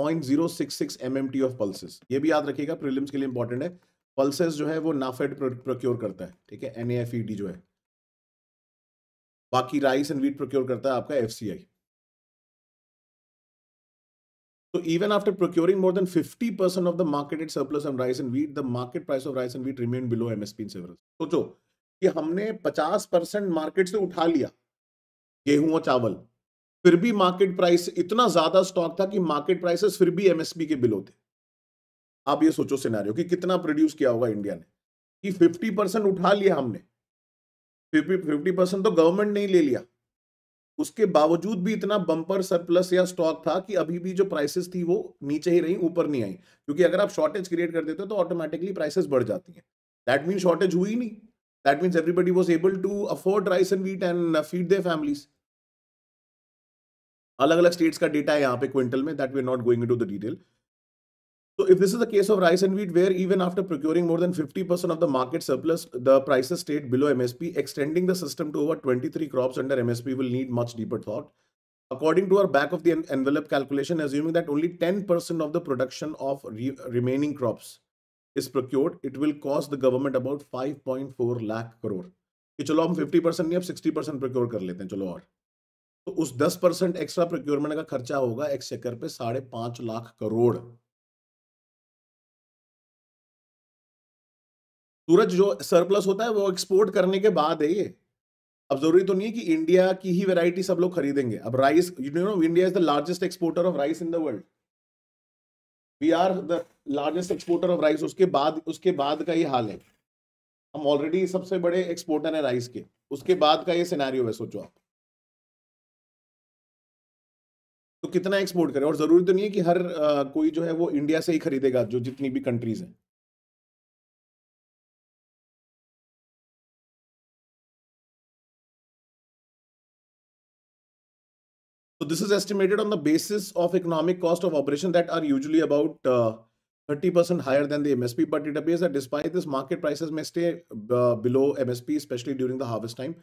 0.066 MMT of pulses ये भी याद रखिएगा प्रीलिम्स के लिए इंपॉर्टेंट है पल्सेस जो है वो नाफेड प्रोक्योर करता है ठीक है एन e जो है बाकी राइस एंड वीट प्रोक्योर करता है आपका F So even after procuring more than 50% of the marketed surplus on rice and wheat, the market price of rice and wheat remained below MSP in several. सोचो कि हमने 50 परसेंट मार्केट से उठा लिया गेहूं और चावल फिर भी मार्केट प्राइस इतना ज्यादा स्टॉक था कि मार्केट प्राइसेस फिर भी एमएसपी के बिलो थे आप ये सोचो सिनेरियो कि कितना प्रोड्यूस किया होगा इंडिया ने कि 50 परसेंट उठा लिया हमने फिफ्टी परसेंट तो गवर्नमेंट ने ही ले लिया उसके बावजूद भी इतना बंपर सरप्लस या स्टॉक था कि अभी भी जो प्राइसेस थी वो नीचे ही रही ऊपर नहीं आई क्योंकि अगर आप शॉर्टेज क्रिएट कर देते हो तो ऑटोमेटिकली प्राइसेस बढ़ जाती हैं दैट मीन शॉर्टेज हुई नहीं that means everybody was able to afford rice and wheat and feed they families अलग अलग स्टेट्स का डेटा है यहाँ पे क्विंटल में that we are not going to the detail So if this is the case of rice and wheat, where even after procuring more than 50% of the market surplus, the prices stayed below MSP, extending the system to over 23 crops under MSP will need much deeper thought. According to our back of the envelope calculation, assuming that only 10% of the production of re remaining crops is procured, it will cost the government about 5.4 lakh crore. कि चलो हम 50 percent नहीं अब 60 percent प्रोक्योर कर लेते हैं चलो और तो उस 10 percent extra procurement का खर्चा होगा एक्सचेकर पे साढ़े पांच लाख करोड़ सूरज जो सरप्लस होता है वो एक्सपोर्ट करने के बाद है ये अब जरूरी तो नहीं है कि इंडिया की ही वैरायटी सब लोग खरीदेंगे अब rice you know India is the largest exporter of rice in the world we are the largest exporter of rice उसके बाद उसके बाद का ये हाल है हम ऑलरेडी सबसे बड़े एक्सपोर्टर हैं राइस के उसके बाद का ये सिनारियो है सोचो आप तो कितना एक्सपोर्ट करें और जरूरी तो नहीं है कि हर आ, कोई जो है वो इंडिया से ही खरीदेगा जो जितनी भी कंट्रीज हैं this is estimated on the basis of economic cost of operation that are usually about 30% uh, higher than the MSP, but it appears that despite this, market prices may stay uh, below MSP, especially during the harvest time.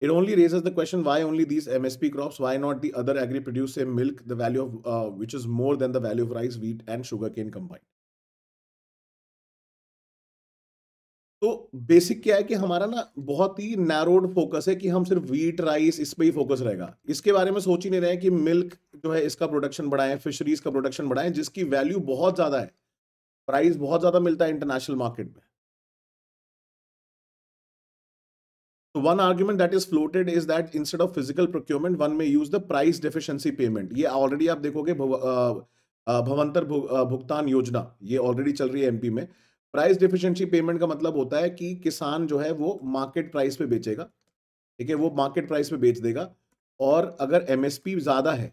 It only raises the question why only these MSP crops? Why not the other agri produce, say milk, the value of uh, which is more than the value of rice, wheat, and sugarcane combined? तो बेसिक क्या है कि हमारा ना बहुत ही नैरोड फोकस है कि हम सिर्फ वीट राइस इस पे ही फोकस रहेगा इसके बारे में सोच ही नहीं रहे कि मिल्क जो है इसका प्रोडक्शन बढ़ाएं फिशरीज का प्रोडक्शन बढ़ाएं जिसकी वैल्यू बहुत ज़्यादा है प्राइस बहुत ज़्यादा मिलता है इंटरनेशनल मार्केट में तो one argument that is floated is that instead of physical procurement one में use the price deficiency payment ये ऑलरेडी आप देखोगे भवंतर भुगतान योजना ये ऑलरेडी चल रही है एमपी में प्राइस डिफिशियंसी पेमेंट का मतलब होता है कि किसान जो है वो मार्केट प्राइस पे बेचेगा ठीक है वो मार्केट प्राइस पे बेच देगा और अगर एम ज़्यादा है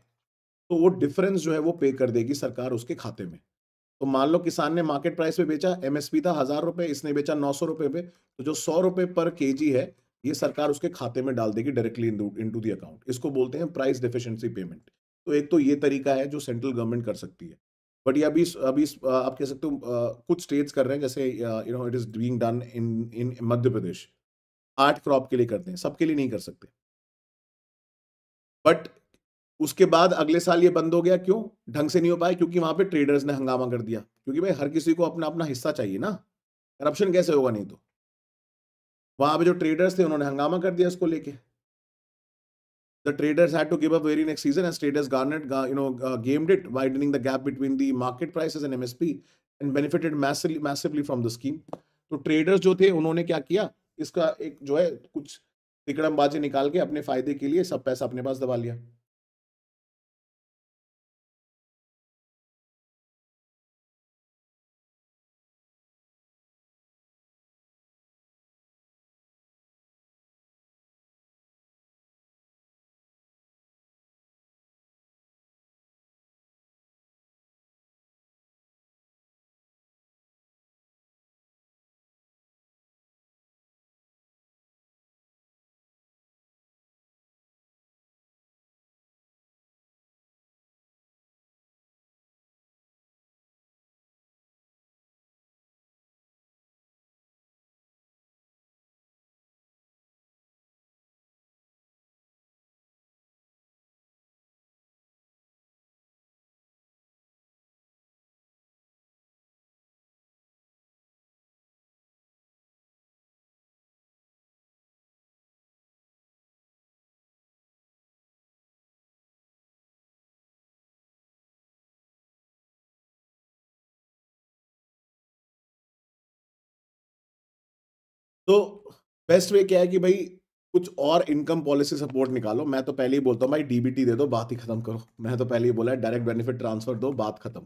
तो वो डिफरेंस जो है वो पे कर देगी सरकार उसके खाते में तो मान लो किसान ने मार्केट प्राइस पे बेचा एमएसपी था हज़ार रुपये इसने बेचा नौ सौ रुपये पे तो जो सौ रुपये पर केजी है ये सरकार उसके खाते में डाल देगी directly into the account इसको बोलते हैं प्राइस डिफिशियंसी पेमेंट तो एक तो ये तरीका है जो सेंट्रल गवर्नमेंट कर सकती है बट ये अभी अभी आप कह सकते हो कुछ स्टेट्स कर रहे हैं जैसे you know it is being done in in Madhya Pradesh आठ क्रॉप के लिए करते हैं सबके लिए नहीं कर सकते बट उसके बाद अगले साल ये बंद हो गया क्यों ढंग से नहीं हो पाया क्योंकि वहां पे ट्रेडर्स ने हंगामा कर दिया क्योंकि भाई हर किसी को अपना अपना हिस्सा चाहिए ना करप्शन कैसे होगा नहीं तो वहां पे जो ट्रेडर्स थे उन्होंने हंगामा कर दिया उसको लेके the traders had to give up very next season as traders garnered, you know, uh, gamed it, widening the gap between the market prices and MSP and benefited massively, massively from the scheme. so traders जो थे उन्होंने क्या किया इसका एक जो है कुछ तिकड़मबाजी nikal ke apne fayde ke liye sab paisa apne paas daba liya तो बेस्ट वे क्या है कि भाई कुछ और इनकम पॉलिसी सपोर्ट निकालो मैं तो पहले ही बोलता हूँ भाई डीबीटी दे दो बात ही खत्म करो मैं तो पहले ही बोला है डायरेक्ट बेनिफिट ट्रांसफर दो बात खत्म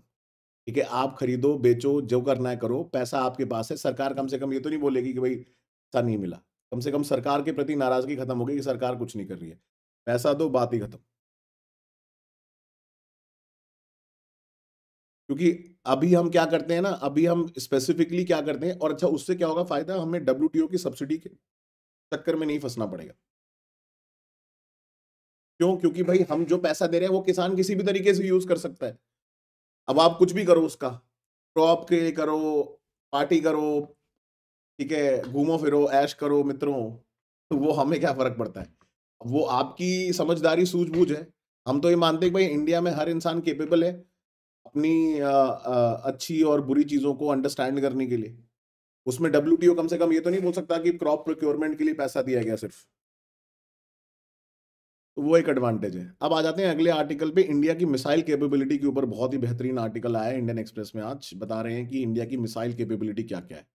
ठीक है आप खरीदो बेचो जो करना है करो पैसा आपके पास है सरकार कम से कम ये तो नहीं बोलेगी कि भाई पैसा नहीं मिला कम से कम सरकार के प्रति नाराजगी खत्म होगी कि सरकार कुछ नहीं कर रही है पैसा दो बात ही खत्म क्योंकि अभी हम क्या करते हैं ना अभी हम स्पेसिफिकली क्या करते हैं और अच्छा उससे क्या होगा फायदा हमें डब्ल्यू की सब्सिडी के चक्कर में नहीं फंसना पड़ेगा क्यों क्योंकि भाई हम जो पैसा दे रहे हैं वो किसान किसी भी तरीके से यूज कर सकता है अब आप कुछ भी करो उसका क्रॉप के करो पार्टी करो ठीक है घूमो फिरो ऐश करो मित्रों तो वो हमें क्या फर्क पड़ता है वो आपकी समझदारी सूझबूझ है हम तो ये मानते हैं भाई इंडिया में हर इंसान केपेबल है अपनी आ, आ, अच्छी और बुरी चीज़ों को अंडरस्टैंड करने के लिए उसमें डब्ल्यू कम से कम ये तो नहीं बोल सकता कि क्रॉप प्रोक्योरमेंट के लिए पैसा दिया गया सिर्फ तो वो एक एडवांटेज है अब आ जाते हैं अगले आर्टिकल पे इंडिया की मिसाइल कैपेबिलिटी के ऊपर बहुत ही बेहतरीन आर्टिकल आया है इंडियन एक्सप्रेस में आज बता रहे हैं कि इंडिया की मिसाइल कैपेबिलिटी क्या क्या है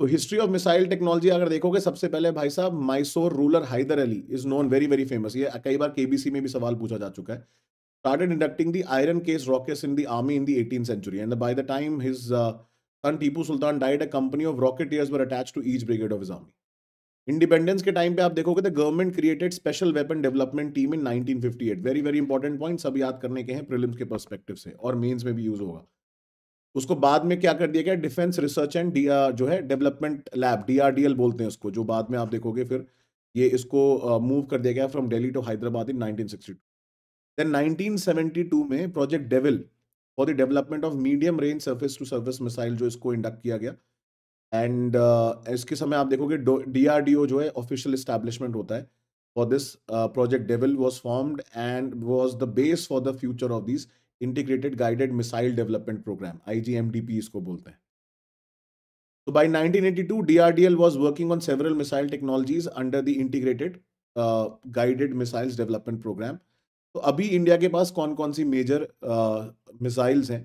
तो हिस्ट्री ऑफ मिसाइल टेक्नोलॉजी अगर देखोगे सबसे पहले भाई साहब Mysore ruler Hyder Ali is known very very famous ये कई बार केबीसी में भी सवाल पूछा जा चुका है started inducting the iron case rockets in the army in the 18th century. And by the time his uh, son Tipu Sultan died, a company of rocketeers were attached to each brigade of his army. Independence के टाइम पे आप देखोगे the government created special weapon development team in 1958 very very important point सब याद करने के हैं प्रिलिम्स के पर्सपेक्टिव से और मेंस में भी यूज होगा उसको बाद में क्या कर दिया गया डिफेंस रिसर्च एंड जो है डेवलपमेंट लैब डीआरडीएल बोलते हैं उसको जो बाद में आप देखोगे फिर ये इसको मूव uh, कर दिया गया from Delhi to Hyderabad in 1962 then 1972 में project devil for the development of medium range surface to surface missile जो इसको इंडक्ट किया गया एंड uh, इसके समय आप देखोगे डी जो है ऑफिशियल इस्टेब्लिशमेंट होता है for this project devil was formed and was the base for the future of this integrated guided missile development programme P इसको बोलते हैं So by 1982, D was working on several missile technologies under the Integrated uh, Guided missile development programme तो अभी इंडिया के पास कौन कौन सी मेजर मिसाइल्स हैं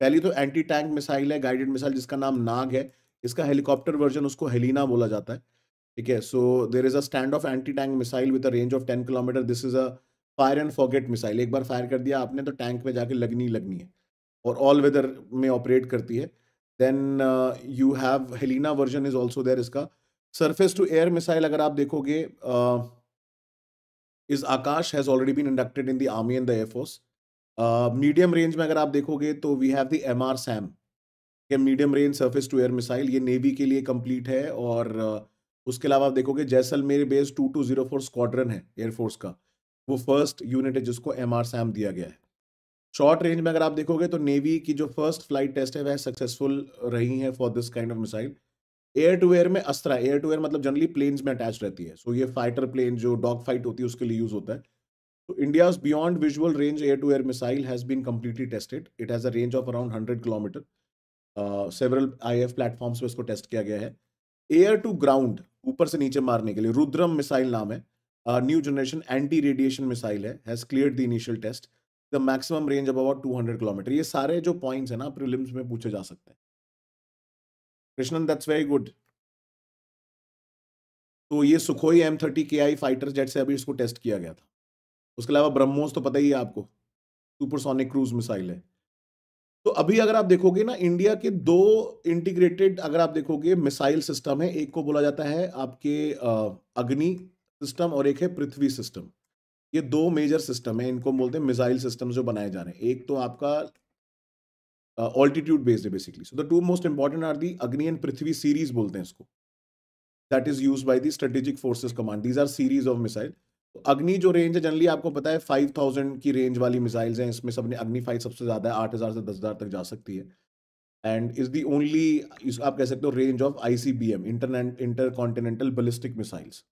पहली तो एंटी टैंक मिसाइल है गाइडेड मिसाइल जिसका नाम नाग है इसका हेलीकॉप्टर वर्जन उसको हेलिना बोला जाता है ठीक है so there is a stand off anti tank missile with a range of ten kilometer this is a fire and forget missile एक बार फायर कर दिया आपने तो टैंक में जाके लगनी लगनी है और ऑल वेदर में ऑपरेट करती है then you have Helina version is also there इसका सरफेस टू एयर मिसाइल अगर आप देखोगे uh, is Akash has already been inducted in the army and the air force medium range में अगर आप देखोगे तो we have the M R SAM ये medium range surface to air missile ये नेवी के लिए कंप्लीट है और uh, उसके अलावा आप देखोगे Jaisalmer base two two zero four squadron है एयरफोर्स का वो फर्स्ट यूनिट है जिसको एम आर सैम दिया गया है शॉर्ट रेंज में अगर आप देखोगे तो नेवी की जो फर्स्ट फ्लाइट टेस्ट है वह सक्सेसफुल रही है for this kind of missile air to air में अस्त्रा एयर टू एयर मतलब जनरली प्लेन्स में अटैच रहती है सो so, ये फाइटर प्लेन जो डॉग फाइट होती है उसके लिए यूज होता है तो India beyond visual range air to air missile has been completely tested it has a range of around hundred kilometer several I F platforms पर इसको टेस्ट किया गया है एयर टू ग्राउंड ऊपर से नीचे मारने के लिए रुद्रम मिसाइल नाम है new generation anti radiation missile है has clear the initial test the maximum range अब अबाउट हंड्रेड किलोमीटर ये सारे जो पॉइंट्स हैं ना प्रिलिम्स में पूछे जा सकते हैं कृष्णन दैट्स वेरी गुड तो ये सुखोई एम थर्टी के आई फाइटर जेट से अभी इसको टेस्ट किया गया था उसके अलावा ब्रह्मोस तो पता ही है आपको सुपरसोनिक क्रूज मिसाइल है तो अभी अगर आप देखोगे ना इंडिया के दो इंटीग्रेटेड अगर आप देखोगे मिसाइल सिस्टम है एक को बोला जाता है आपके अग्नि सिस्टम और एक है पृथ्वी सिस्टम ये दो मेजर सिस्टम है इनको बोलते हैं मिसाइल सिस्टम जो बनाए जा रहे हैं एक तो आपका ऑल्टीट्यूड uh, बेस्ड है basically so the two most important are the Agni and Prithvi series बोलते हैं इसको that is use by the strategic forces command these are series of missile Agni जो रेंज है जनरली आपको पता है फाइव थाउजेंड की रेंज वाली मिसाइल्स हैं इसमें सबने अग्नि फाइव सबसे ज़्यादा है आठ हज़ार से दस हज़ार तक जा सकती है एंड इज दी ओनली आप कह सकते हो range of I C B M intercontinental ballistic missiles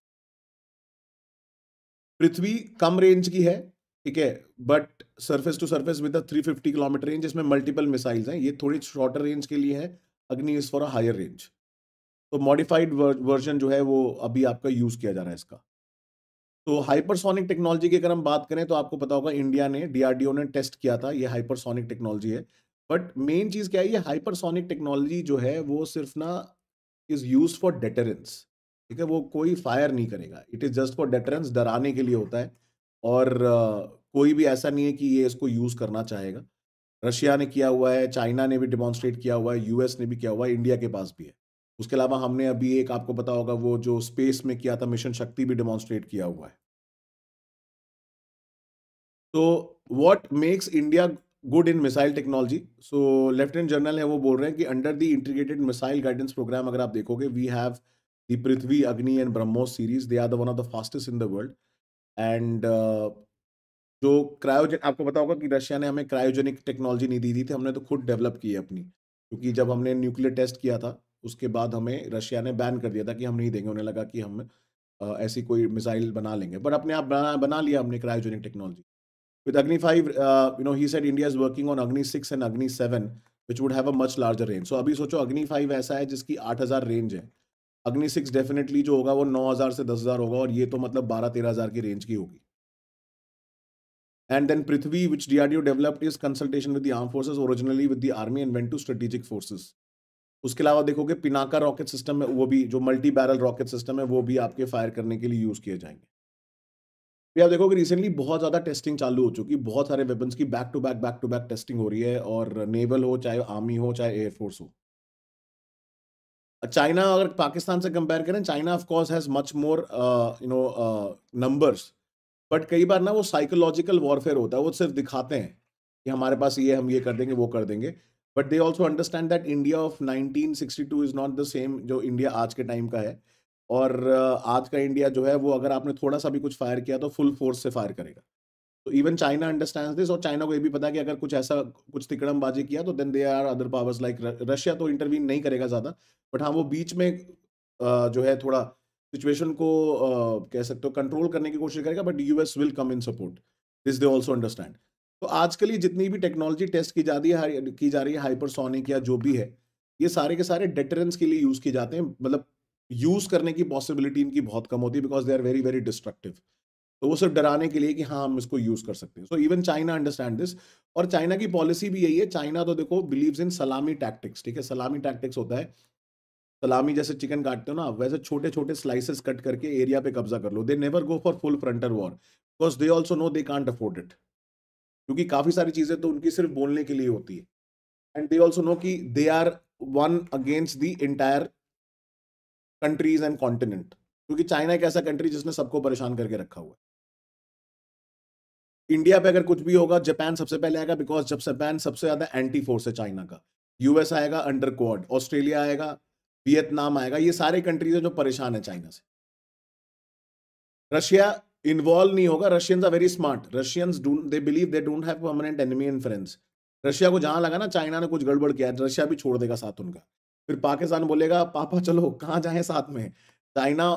Prithvi कम रेंज की है ठीक है but surface to surface with three fifty kilometer range इसमें मल्टीपल मिसाइल्स हैं ये थोड़ी शॉर्टर रेंज के लिए है Agni is for a higher range तो मॉडिफाइड वर्जन जो है वो अभी आपका यूज़ किया जा रहा है इसका तो हाइपरसोनिक टेक्नोलॉजी की अगर हम बात करें तो आपको पता होगा इंडिया ने डीआरडीओ ने टेस्ट किया था ये हाइपरसोनिक टेक्नोलॉजी है बट मेन चीज़ क्या है ये हाइपरसोनिक टेक्नोलॉजी जो है वो सिर्फ ना इज़ यूज फॉर डेटरेंस ठीक है वो कोई फायर नहीं करेगा it is just for deterrence डराने के लिए होता है और कोई भी ऐसा नहीं है कि ये इसको यूज़ करना चाहेगा रशिया ने किया हुआ है चाइना ने भी डिमॉन्स्ट्रेट किया हुआ है यूएस ने भी किया हुआ है इंडिया के पास भी है उसके अलावा हमने अभी एक आपको पता होगा वो जो स्पेस में किया था मिशन शक्ति भी डिमॉन्स्ट्रेट किया हुआ है तो what makes India good in missile technology so lieutenant general है वो बोल रहे हैं कि under the integrated missile guidance program अगर आप देखोगे we have the Prithvi Agni and BrahMos series they are the one of the fastest in the world and जो क्रायोजेन आपको पता होगा कि रशिया ने हमें क्रायोजेनिक टेक्नोलॉजी नहीं दी थी, थी तो हमने तो खुद डेवलप की है अपनी क्योंकि जब हमने न्यूक्लियर टेस्ट किया था उसके बाद हमें रशिया ने बैन कर दिया था कि हम नहीं देंगे उन्हें लगा कि हम ऐसी कोई मिसाइल बना लेंगे बट अपने आप बना बना लिया हमने cryogenic technology with Agni five you know he said India is working on Agni six and Agni seven which would have a much larger range so अभी सोचो अग्नि फाइव ऐसा है जिसकी आठ हज़ार रेंज है अग्नि सिक्स डेफिनेटली जो होगा वो नौ हज़ार से दस हज़ार होगा और ये तो मतलब बारह तेरह हज़ार की रेंज की होगी and then Prithvi which D R D O developed is consultation with the arm forces originally with the army and went to strategic forces उसके अलावा देखोगे पिनाका रॉकेट सिस्टम है वो भी जो मल्टी बैरल रॉकेट सिस्टम है वो भी आपके फायर करने के लिए यूज़ किए जाएंगे भी आप देखोगे रिसेंटली बहुत ज़्यादा टेस्टिंग चालू हो चुकी बहुत सारे वेपन्स की back to back back to back testing हो रही है और नेवल हो चाहे आर्मी हो चाहे एयरफोर्स हो चाइना uh, अगर पाकिस्तान से कंपेयर करें China of course has much more you know numbers but कई बार ना वो साइकोलॉजिकल वॉरफेयर होता है वो सिर्फ दिखाते हैं कि हमारे पास ये हम ये कर देंगे वो कर देंगे but they also understand that India of 1962 is not the same जो इंडिया आज के टाइम का है और uh, आज का इंडिया जो है वो अगर आपने थोड़ा सा भी कुछ फायर किया तो फुल फोर्स से फायर करेगा तो इवन चाइना अंडरस्टैंड दिस और चाइना को ये भी पता है कि अगर कुछ ऐसा कुछ तिकड़मबाजी किया तो then they are other powers like Russia तो इंटरवीन नहीं करेगा ज़्यादा बट हाँ वो बीच में जो है थोड़ा सिचुएशन को कह सकते हो कंट्रोल करने की कोशिश करेगा but US will come in support this they also understand तो आज के लिए जितनी भी टेक्नोलॉजी टेस्ट की जा रही है की जा रही है हाइपरसोनिक या जो भी है ये सारे के सारे डेटरेंस के लिए यूज़ किए जाते हैं मतलब यूज़ करने की पॉसिबिलिटी इनकी बहुत कम होती है because they are very very destructive तो वो सिर्फ डराने के लिए कि हाँ हम इसको यूज़ कर सकते हैं so even China understand this और चाइना की पॉलिसी भी यही है चाइना तो देखो बिलीव्स इन सलामी टैक्टिक्स ठीक है सलामी टैक्टिक्स होता है सलामी जैसे चिकन काटते हो ना वैसे छोटे छोटे स्लाइसेस कट करके एरिया पे कब्जा कर लो they never go for full frontier war because they also know they can't afford it क्योंकि काफ़ी सारी चीज़ें तो उनकी सिर्फ बोलने के लिए होती है एंड दे ऑल्सो नो कि they are one against the entire countries and continent क्योंकि चाइना एक ऐसा कंट्री जिसने सबको परेशान करके रखा हुआ है इंडिया पे अगर कुछ भी होगा जापान सबसे पहले आएगा बिकॉज जब जापान सबसे ज्यादा एंटी फोर्स है चाइना का यूएस आएगा अंडर क्वाड ऑस्ट्रेलिया आएगा वियतनाम आएगा ये सारे कंट्रीज है जो परेशान है चाइना से रशिया इन्वॉल्व नहीं होगा Russians are very smart Russians they believe they don't have permanent enemy in friends Russia को जहां लगा ना चाइना ने कुछ गड़बड़ किया रशिया भी छोड़ देगा साथ उनका फिर पाकिस्तान बोलेगा पापा चलो कहाँ जाए साथ में चाइना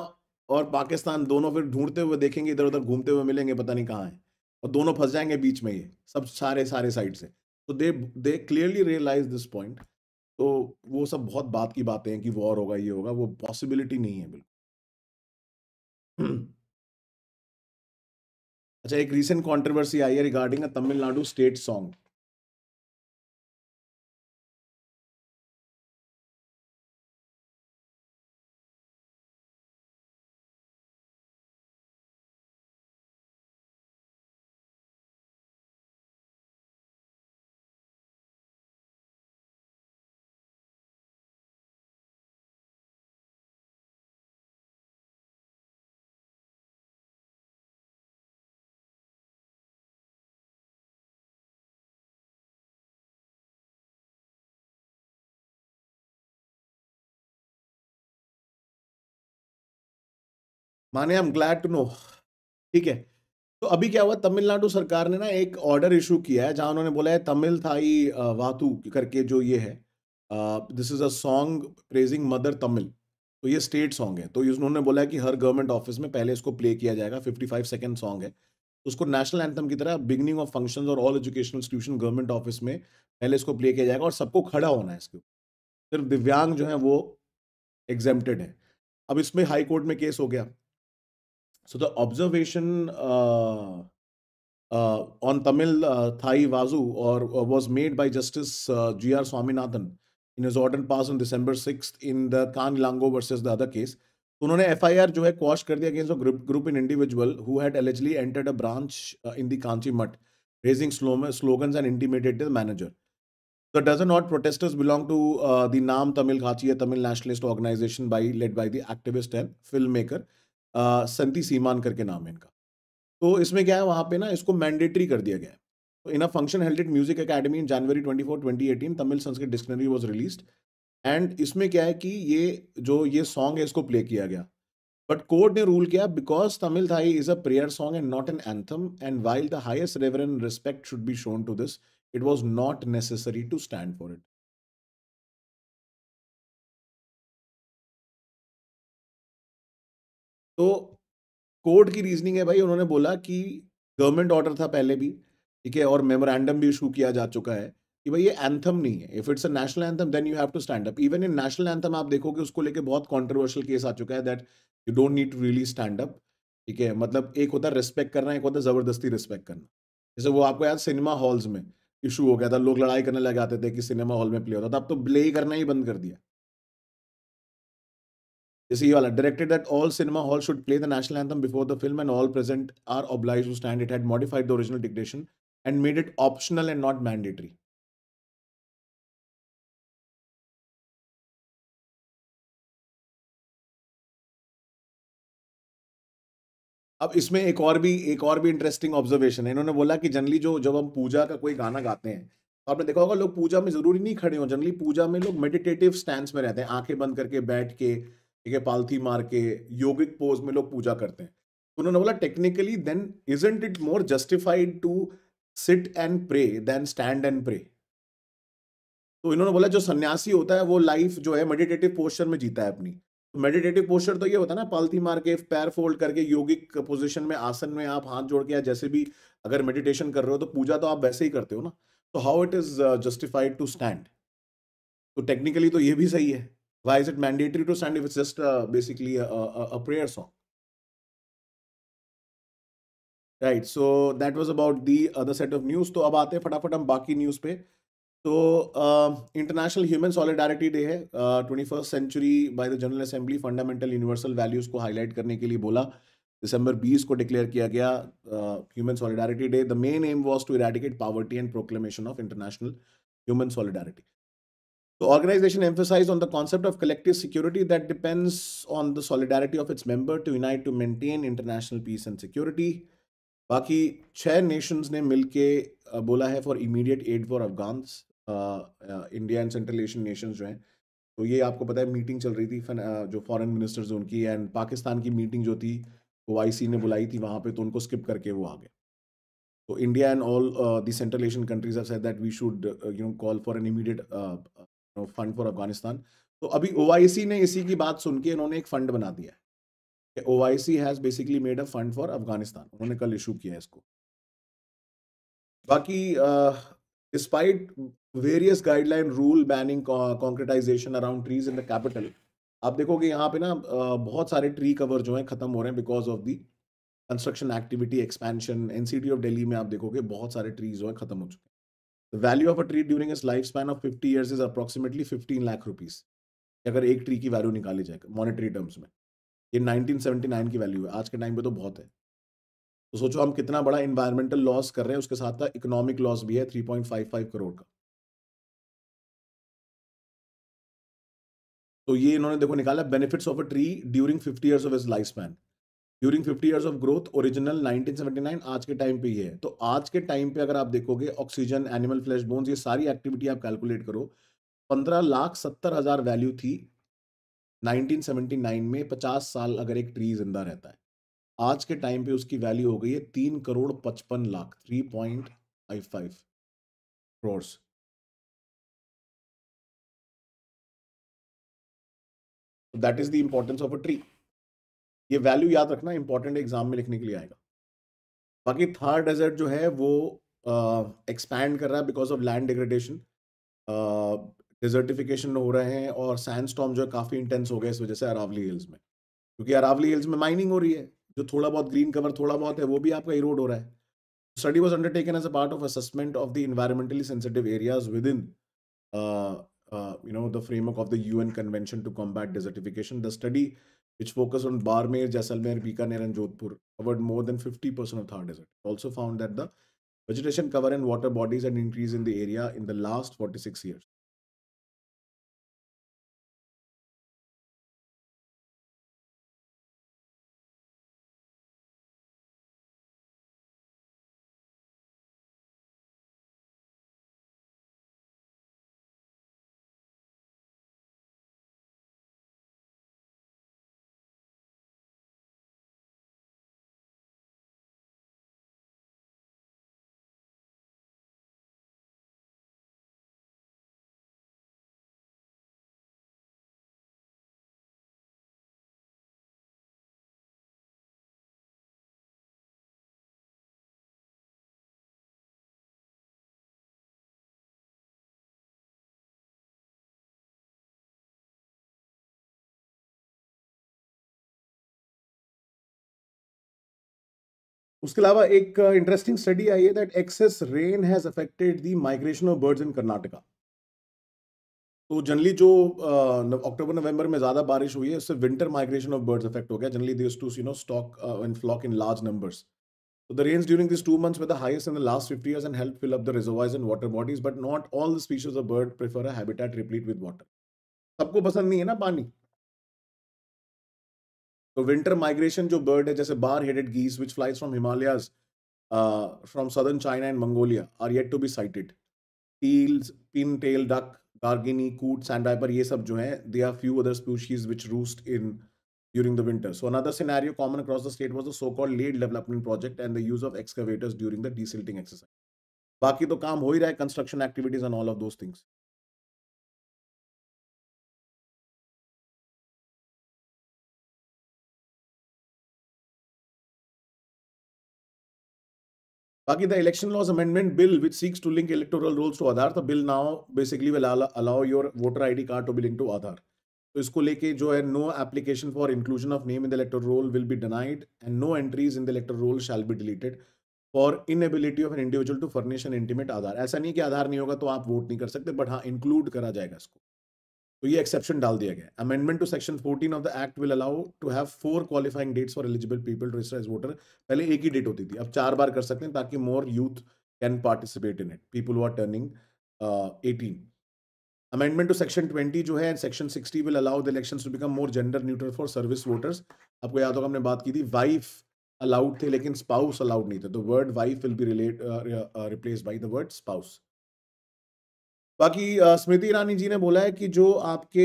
और पाकिस्तान दोनों फिर ढूंढते हुए देखेंगे इधर उधर घूमते हुए मिलेंगे पता नहीं कहाँ है और दोनों फंस जाएंगे बीच में ये सब सारे सारे साइड से तो they they clearly realize this point तो वो सब बहुत बात की बातें हैं कि वॉर होगा ये होगा वो पॉसिबिलिटी नहीं है बिल्कुल [CLEARS THROAT] अच्छा एक रीसेंट कंट्रोवर्सी आई है regarding a Tamil Nadu state song माने I am glad to know ठीक है तो अभी क्या हुआ तमिलनाडु सरकार ने ना एक ऑर्डर इशू किया है जहां उन्होंने बोला है तमिल थाई वातु करके जो ये है this is a song praising mother Tamil तो ये स्टेट सॉन्ग है तो उन्होंने बोला है कि हर गवर्नमेंट ऑफिस में पहले इसको प्ले किया जाएगा 55 सेकेंड सॉन्ग है उसको नेशनल एंथम की तरह बिगनिंग ऑफ फंक्शन और all educational institution government office में पहले इसको प्ले किया जाएगा और सबको खड़ा होना है इसके सिर्फ दिव्यांग जो है वो एग्जेप्टेड है अब इसमें हाईकोर्ट में केस हो गया So the observation uh, uh, on Tamil uh, Thai Vazu or, uh, was made by Justice uh, G.R. Swaminathan in his order passed on December 6th in the Khan versus the other case. उन्होंने एफ आई आर जो है क्वाश कर दिया against group group in individual who had allegedly entered a branch in the Kanchi Math raising slogans and intimidated the manager The dozen odd protesters belong to the Nam Tamil Khachi, Tamil nationalist organization by led by the activist and filmmaker संति सीमान करके नाम है इनका तो इसमें क्या है वहाँ पे ना इसको मैंडेटरी कर दिया गया है तो in a function held at Music Academy in January twenty four twenty eighteen Tamil Sanskrit dictionary was release and इसमें क्या है कि ये जो ये सॉन्ग है इसको प्ले किया गया बट कोर्ट ने रूल किया because Tamil Thai is a prayer song and not an anthem and while the highest रेवर and respect should be shown to this it was not necessary to stand for it तो कोर्ट की रीजनिंग है भाई उन्होंने बोला कि गवर्नमेंट ऑर्डर था पहले भी ठीक है और मेमोरेंडम भी इशू किया जा चुका है कि भाई ये एंथम नहीं है if it's a national anthem then you have to stand up even in national anthem आप देखोगे उसको लेके बहुत कॉन्ट्रोवर्शियल केस आ चुका है that you don't need to really stand up ठीक है मतलब एक होता है रिस्पेक्ट करना एक होता है ज़बरदस्ती रिस्पेक्ट करना जैसे वो आपको याद सिनेमा हॉल्स में इशू हो गया था लोग लड़ाई करने लगाते थे कि सिनेमा हॉल में प्ले होता था अब तो प्ले करना ही बंद कर दिया जैसे ये वाला directed that all cinema hall should play the national anthem before the film and all present are oblige to stand it had modified the original dictation and made it optional and not mandatory अब इसमें एक और भी एक और भी इंटरेस्टिंग ऑब्जर्वेशन है इन्होंने बोला कि जनरली जो जब हम पूजा का कोई गाना गाते हैं तो आपने देखा होगा लोग पूजा में जरूरी नहीं खड़े हो जनरली पूजा में लोग मेडिटेटिव स्टैंड में रहते हैं आंखें बंद करके बैठ के ठीक है पालथी मार के योगिक पोज में लोग पूजा करते हैं तो उन्होंने बोला technically then isn't it more justified to sit and pray than stand and pray तो इन्होंने बोला जो सन्यासी होता है वो लाइफ जो है मेडिटेटिव पोस्चर में जीता है अपनी मेडिटेटिव तो पोस्चर तो ये होता है ना पालथी मार के पैर फोल्ड करके योगिक पोजिशन में आसन में आप हाथ जोड़ के या जैसे भी अगर मेडिटेशन कर रहे हो तो पूजा तो आप वैसे ही करते हो ना तो how it is justified to stand तो टेक्निकली तो ये भी सही है Why is it mandatory to send if it's just uh, basically a, a, a prayer song? Right so that was about the other set of news तो अब आते हैं फटाफट हम बाकी न्यूज़ पे तो इंटरनेशनल ह्यूमन सॉलिडारिटी डे है twenty first century by the general assembly fundamental universal values को हाईलाइट करने के लिए बोला दिसंबर बीस को डिक्लेयर किया गया human solidarity day the main aim was to eradicate poverty and proclamation of international human solidarity The organization emphasized on the concept of collective security that depends on the solidarity of its member to unite to maintain international peace and security. बाकी छह नेशंस ने मिलके बोला है for immediate aid for Afghan India and central Asian nations जो हैं तो ये आपको पता है मीटिंग चल रही थी जो फॉरेन मिनिस्टर्स उनकी एंड पाकिस्तान की मीटिंग जो थी वो आई ने बुलाई थी वहाँ पे तो उनको स्किप करके वो आ गए तो India and all the central Asian countries have said that we should you know call for an immediate fund for Afghanistan तो अभी ओ ने इसी की बात सुन के इन्होंने एक फंड बना दिया है O I C has basically made a fund for Afghanistan उन्होंने कल इशू किया है इसको बाकी despite various guideline rule banning concretization around trees in the capital आप देखोगे यहाँ पे ना बहुत सारे ट्री कवर जो हैं खत्म हो रहे हैं because of the construction activity expansion NCT of Delhi में आप देखोगे बहुत सारे ट्रीज जो है खत्म हो चुके हैं The value of a tree during its lifespan of 50 years is approximately 15 lakh rupees. अगर एक ट्री की वैल्यू निकाली जाए मॉनेटरी टर्म्स में ये 1979 की वैल्यू है आज के टाइम पे तो बहुत है तो सोचो हम कितना बड़ा इन्वायरमेंटल लॉस कर रहे हैं उसके साथ साथ इकोनॉमिक लॉस भी है 3.55 करोड़ का तो ये इन्होंने देखो निकाला benefits of a tree during fifty years of his life span during fifty years of growth original 1979 आज के टाइम पे ही है तो आज के टाइम पे अगर आप देखोगे ऑक्सीजन एनिमल फ्लैश बोन्स ये सारी एक्टिविटी आप कैलकुलेट करो पंद्रह लाख सत्तर हजार वैल्यू थी 1979 में पचास साल अगर एक ट्री जिंदा रहता है आज के टाइम पे उसकी वैल्यू हो गई है तीन करोड़ पचपन lakh three point five five that is the importance of a tree ये वैल्यू याद रखना इंपॉर्टेंट एग्जाम में लिखने के लिए आएगा बाकी थार डेजर्ट जो है वो एक्सपैंड uh, कर रहा है because of land degradation desertification हो रहे हैं और सैंड स्टॉम जो है काफ़ी इंटेंस हो गया इस वजह से अरावली हिल्स में क्योंकि अरावली हिल्स में माइनिंग हो रही है जो थोड़ा बहुत ग्रीन कवर थोड़ा बहुत है वो भी आपका इरोड हो रहा है study was undertaken as a part of assessment of the environmentally sensitive areas within you know the framework of the U N convention to combat desertification the study which focus on Barmer, Jaisalmer, Bikaner, and Jodhpur, covered more than 50% of Thar Desert. Also found that the vegetation cover and water bodies had increased in the area in the last 46 years. उसके अलावा एक इंटरेस्टिंग स्टडी आई है that excess rain has affected the migration of birds in Karnataka तो जनरली जो अक्टूबर नवंबर में ज़्यादा बारिश हुई है उससे winter migration of birds affect हो गया generally this to you know stock and flock in large numbers So the rains during these two months were the highest in the last 50 years and helped fill up the reservoirs and water bodies, but not all the species of bird prefer a habitat replete with water. सबको पसंद नहीं है ना पानी तो विंटर माइग्रेशन जो बर्ड है जैसे bar headed geese which flies from Himalayas from southern China and Mongolia are yet to be sighted teals pintail duck garganey coot sandpiper ये सब जो है they are few other species which roost in during the winter so another scenario common across the state was the so called led development project and the use of excavators during the desilting exercise बाकी तो काम हो ही रहा है construction activities and all of those things बाकी the election laws amendment bill which seeks to link electoral rolls to Aadhaar the bill now basically will allow your voter ID card to be link to Aadhaar तो इसको लेके जो है no application for inclusion of name in the elector roll will be denied and no entries in the elector roll shall be deleted for inability of an individual to furnish an intimate Aadhaar ऐसा नहीं कि आधार नहीं होगा तो आप वोट नहीं कर सकते बट हाँ इंक्लूड करा जाएगा इसको तो ये एक्सेप्शन डाल दिया गया amendment to section 14 of the act will allow to have four qualifying dates for eligible people to register as voter पहले एक ही डेट होती थी अब चार बार कर सकते हैं ताकि more youth can participate in it people are turning eighteen amendment to section twenty जो है section sixty will allow the election to become more gender neutral for service voters आपको याद होगा हमने बात की थी वाइफ अलाउड थे लेकिन स्पाउस अलाउड नहीं थे तो word wife will be relate replace by the word spouse बाकी स्मृति ईरानी जी ने बोला है कि जो आपके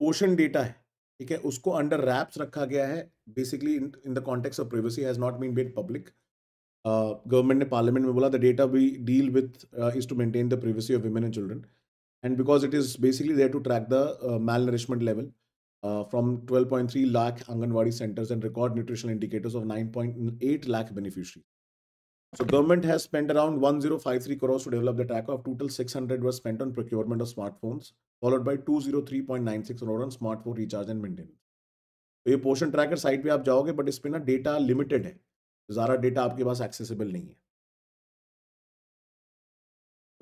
पोशन डेटा है ठीक है उसको अंडर रैप्स रखा गया है basically in the context of privacy has not been made public government ने पार्लियामेंट में बोला the data we deal with is to maintain the privacy of women and children and because it is basically there to track the malnourishment level from three lakh anganwadi centres and record nutrition indicators of nine point eight lakh beneficiary So government has spent around 1053 crores to develop the tracker. Of total 600 was spent on procurement of smartphones, followed by 203.96 crore on smartphone recharge and maintenance. तो ये पोर्शन ट्रैकर साइट पे आप जाओगे बट इस पर ना डेटा लिमिटेड है ज़्यादा डेटा आपके पास एक्सेसिबल नहीं है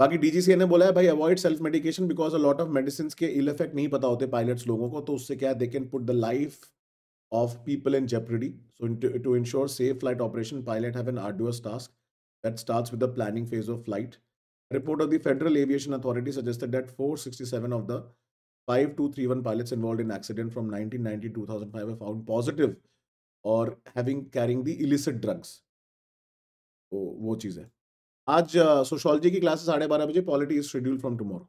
बाकी डीजीसी ने बोला है भाई avoid self medication because a lot of medicine के इल इफेक्ट नहीं पता होते पायलट्स लोगों को तो उससे क्या they can put the life of people in jeopardy. So to, to ensure safe flight operation, pilot have an arduous task that starts with the planning phase of flight. A report of the Federal Aviation Authority suggested that 467 of the 5231 pilots involved in accident from 1990 to 2005 were found positive or having carrying the illicit drugs. तो वो चीज़ है आज सोशोलॉजी की क्लास साढ़े बारह बजे polity is scheduled from tomorrow.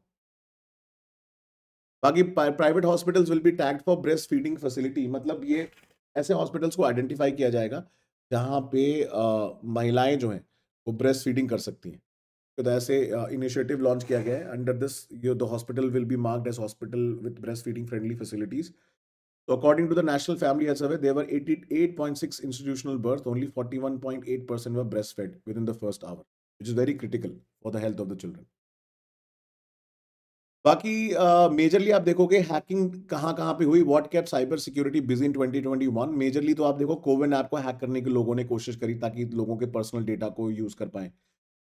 बाकी private hospitals will be tagged for breast feeding facility मतलब ये ऐसे हॉस्पिटल्स को आइडेंटिफाई किया जाएगा जहाँ पे महिलाएं जो हैं वो ब्रेस्ट फीडिंग कर सकती हैं तो ऐसे इनिशिएटिव लॉन्च किया गया है under this you the hospital will be marked as hospital with breast feeding friendly facilities तो according to the national family health survey there were eighty eight point six institutional birth only forty one point eight percent were breast fed within the first hour which is very critical for the health of the children बाकी मेजरली uh, आप देखोगे हैकिंग कहाँ कहाँ पे हुई what cap cyber security busy in 2021 majorly तो आप देखो कोविन ऐप को हैक करने के लोगों ने कोशिश करी ताकि लोगों के पर्सनल डेटा को यूज़ कर पाएं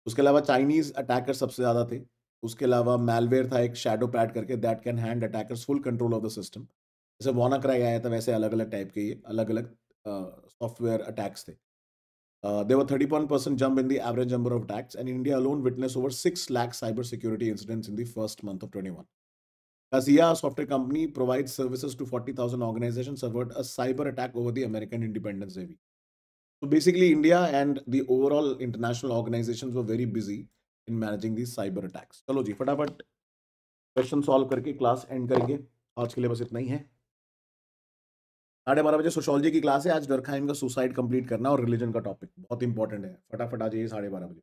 उसके अलावा चाइनीज़ अटैकर सबसे ज़्यादा थे उसके अलावा मेलवेयर था एक शेडो पैड करके that can hand attackers full control of the system जैसे वॉना कराया आया था वैसे अलग अलग टाइप के ये अलग अलग सॉफ्टवेयर अटैक्स थे Uh, there were 31% jump in the average number of attacks, and India alone witnessed over 6 lakh cybersecurity incidents in the first month of 21. a software company, provides services to 40,000 organizations, suffered a cyber attack over the American Independence Day. So basically, India and the overall international organizations were very busy in managing these cyber attacks. Hello, जी फटाफट क्वेश्चन सॉल्व करके class एंड करेंगे आज के लिए बस इतना ही साढ़े बारह बजे सोशोलॉजी की क्लास है आज डरखाइम का सुसाइड कंप्लीट करना और रिलीजन का टॉपिक बहुत इंपॉर्टेंट है फटाफट आ जाइए साढ़े बारह बजे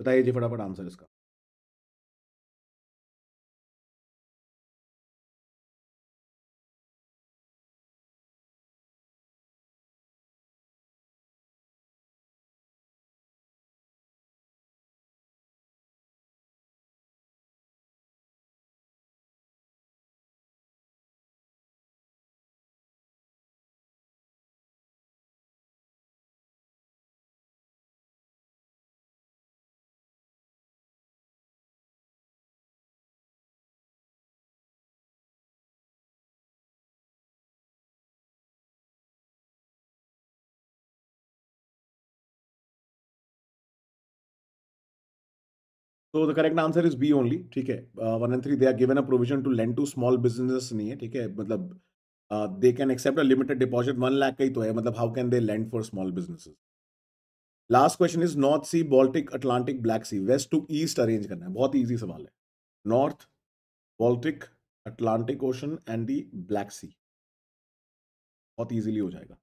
बताइए जी फटाफट आंसर इसका तो the correct answer is B only ठीक है one and three they are given a provision to lend to small business नहीं है ठीक है मतलब they can accept a limited deposit one lakh का ही तो है मतलब how can they land for small business last question is North Sea Baltic Atlantic Black Sea west to east arrange करना है बहुत ईजी सवाल है north Baltic Atlantic ocean and the Black Sea बहुत ईजिली हो जाएगा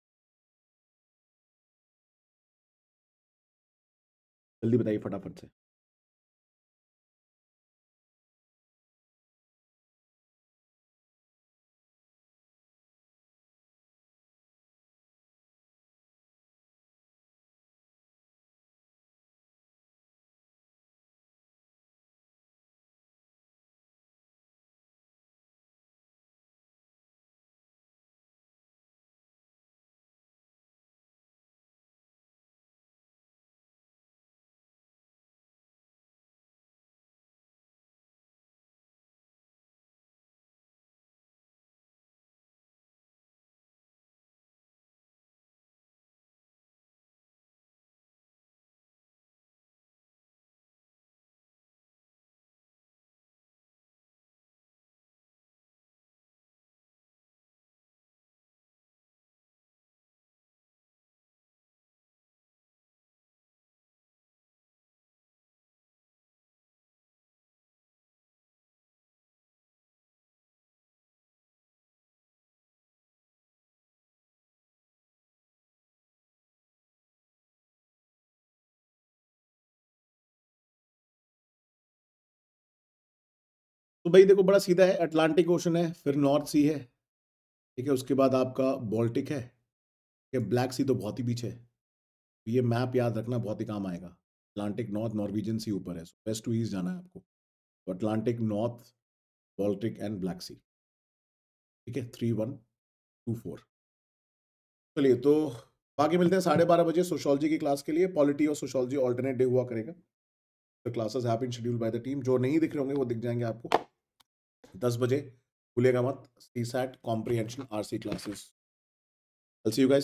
जल्दी बताइए फटाफट से तो भाई देखो बड़ा सीधा है अटलांटिक ओशन है फिर नॉर्थ सी है ठीक है उसके बाद आपका बॉल्टिक है ये ब्लैक सी तो बहुत ही पीछे है तो ये मैप याद रखना बहुत ही काम आएगा अटलांटिक नॉर्थ नॉर्वेजियन सी ऊपर है वेस्ट टू ईस्ट जाना है आपको तो Atlantic North Baltic and Black Sea ठीक है थ्री वन टू फोर चलिए तो बाकी मिलते हैं साढ़े बारह बजे सोशोलॉजी की क्लास के लिए पॉलिटी और सोशोलॉजी ऑल्टरनेट डे हुआ करेगा the classes have been scheduled by the team जो नहीं दिख रहे होंगे वो दिख जाएंगे आपको दस बजे खुलेगा मत CSAT comprehension R C classes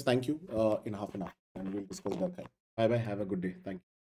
thank you in half an hour and bye bye have a good day thank you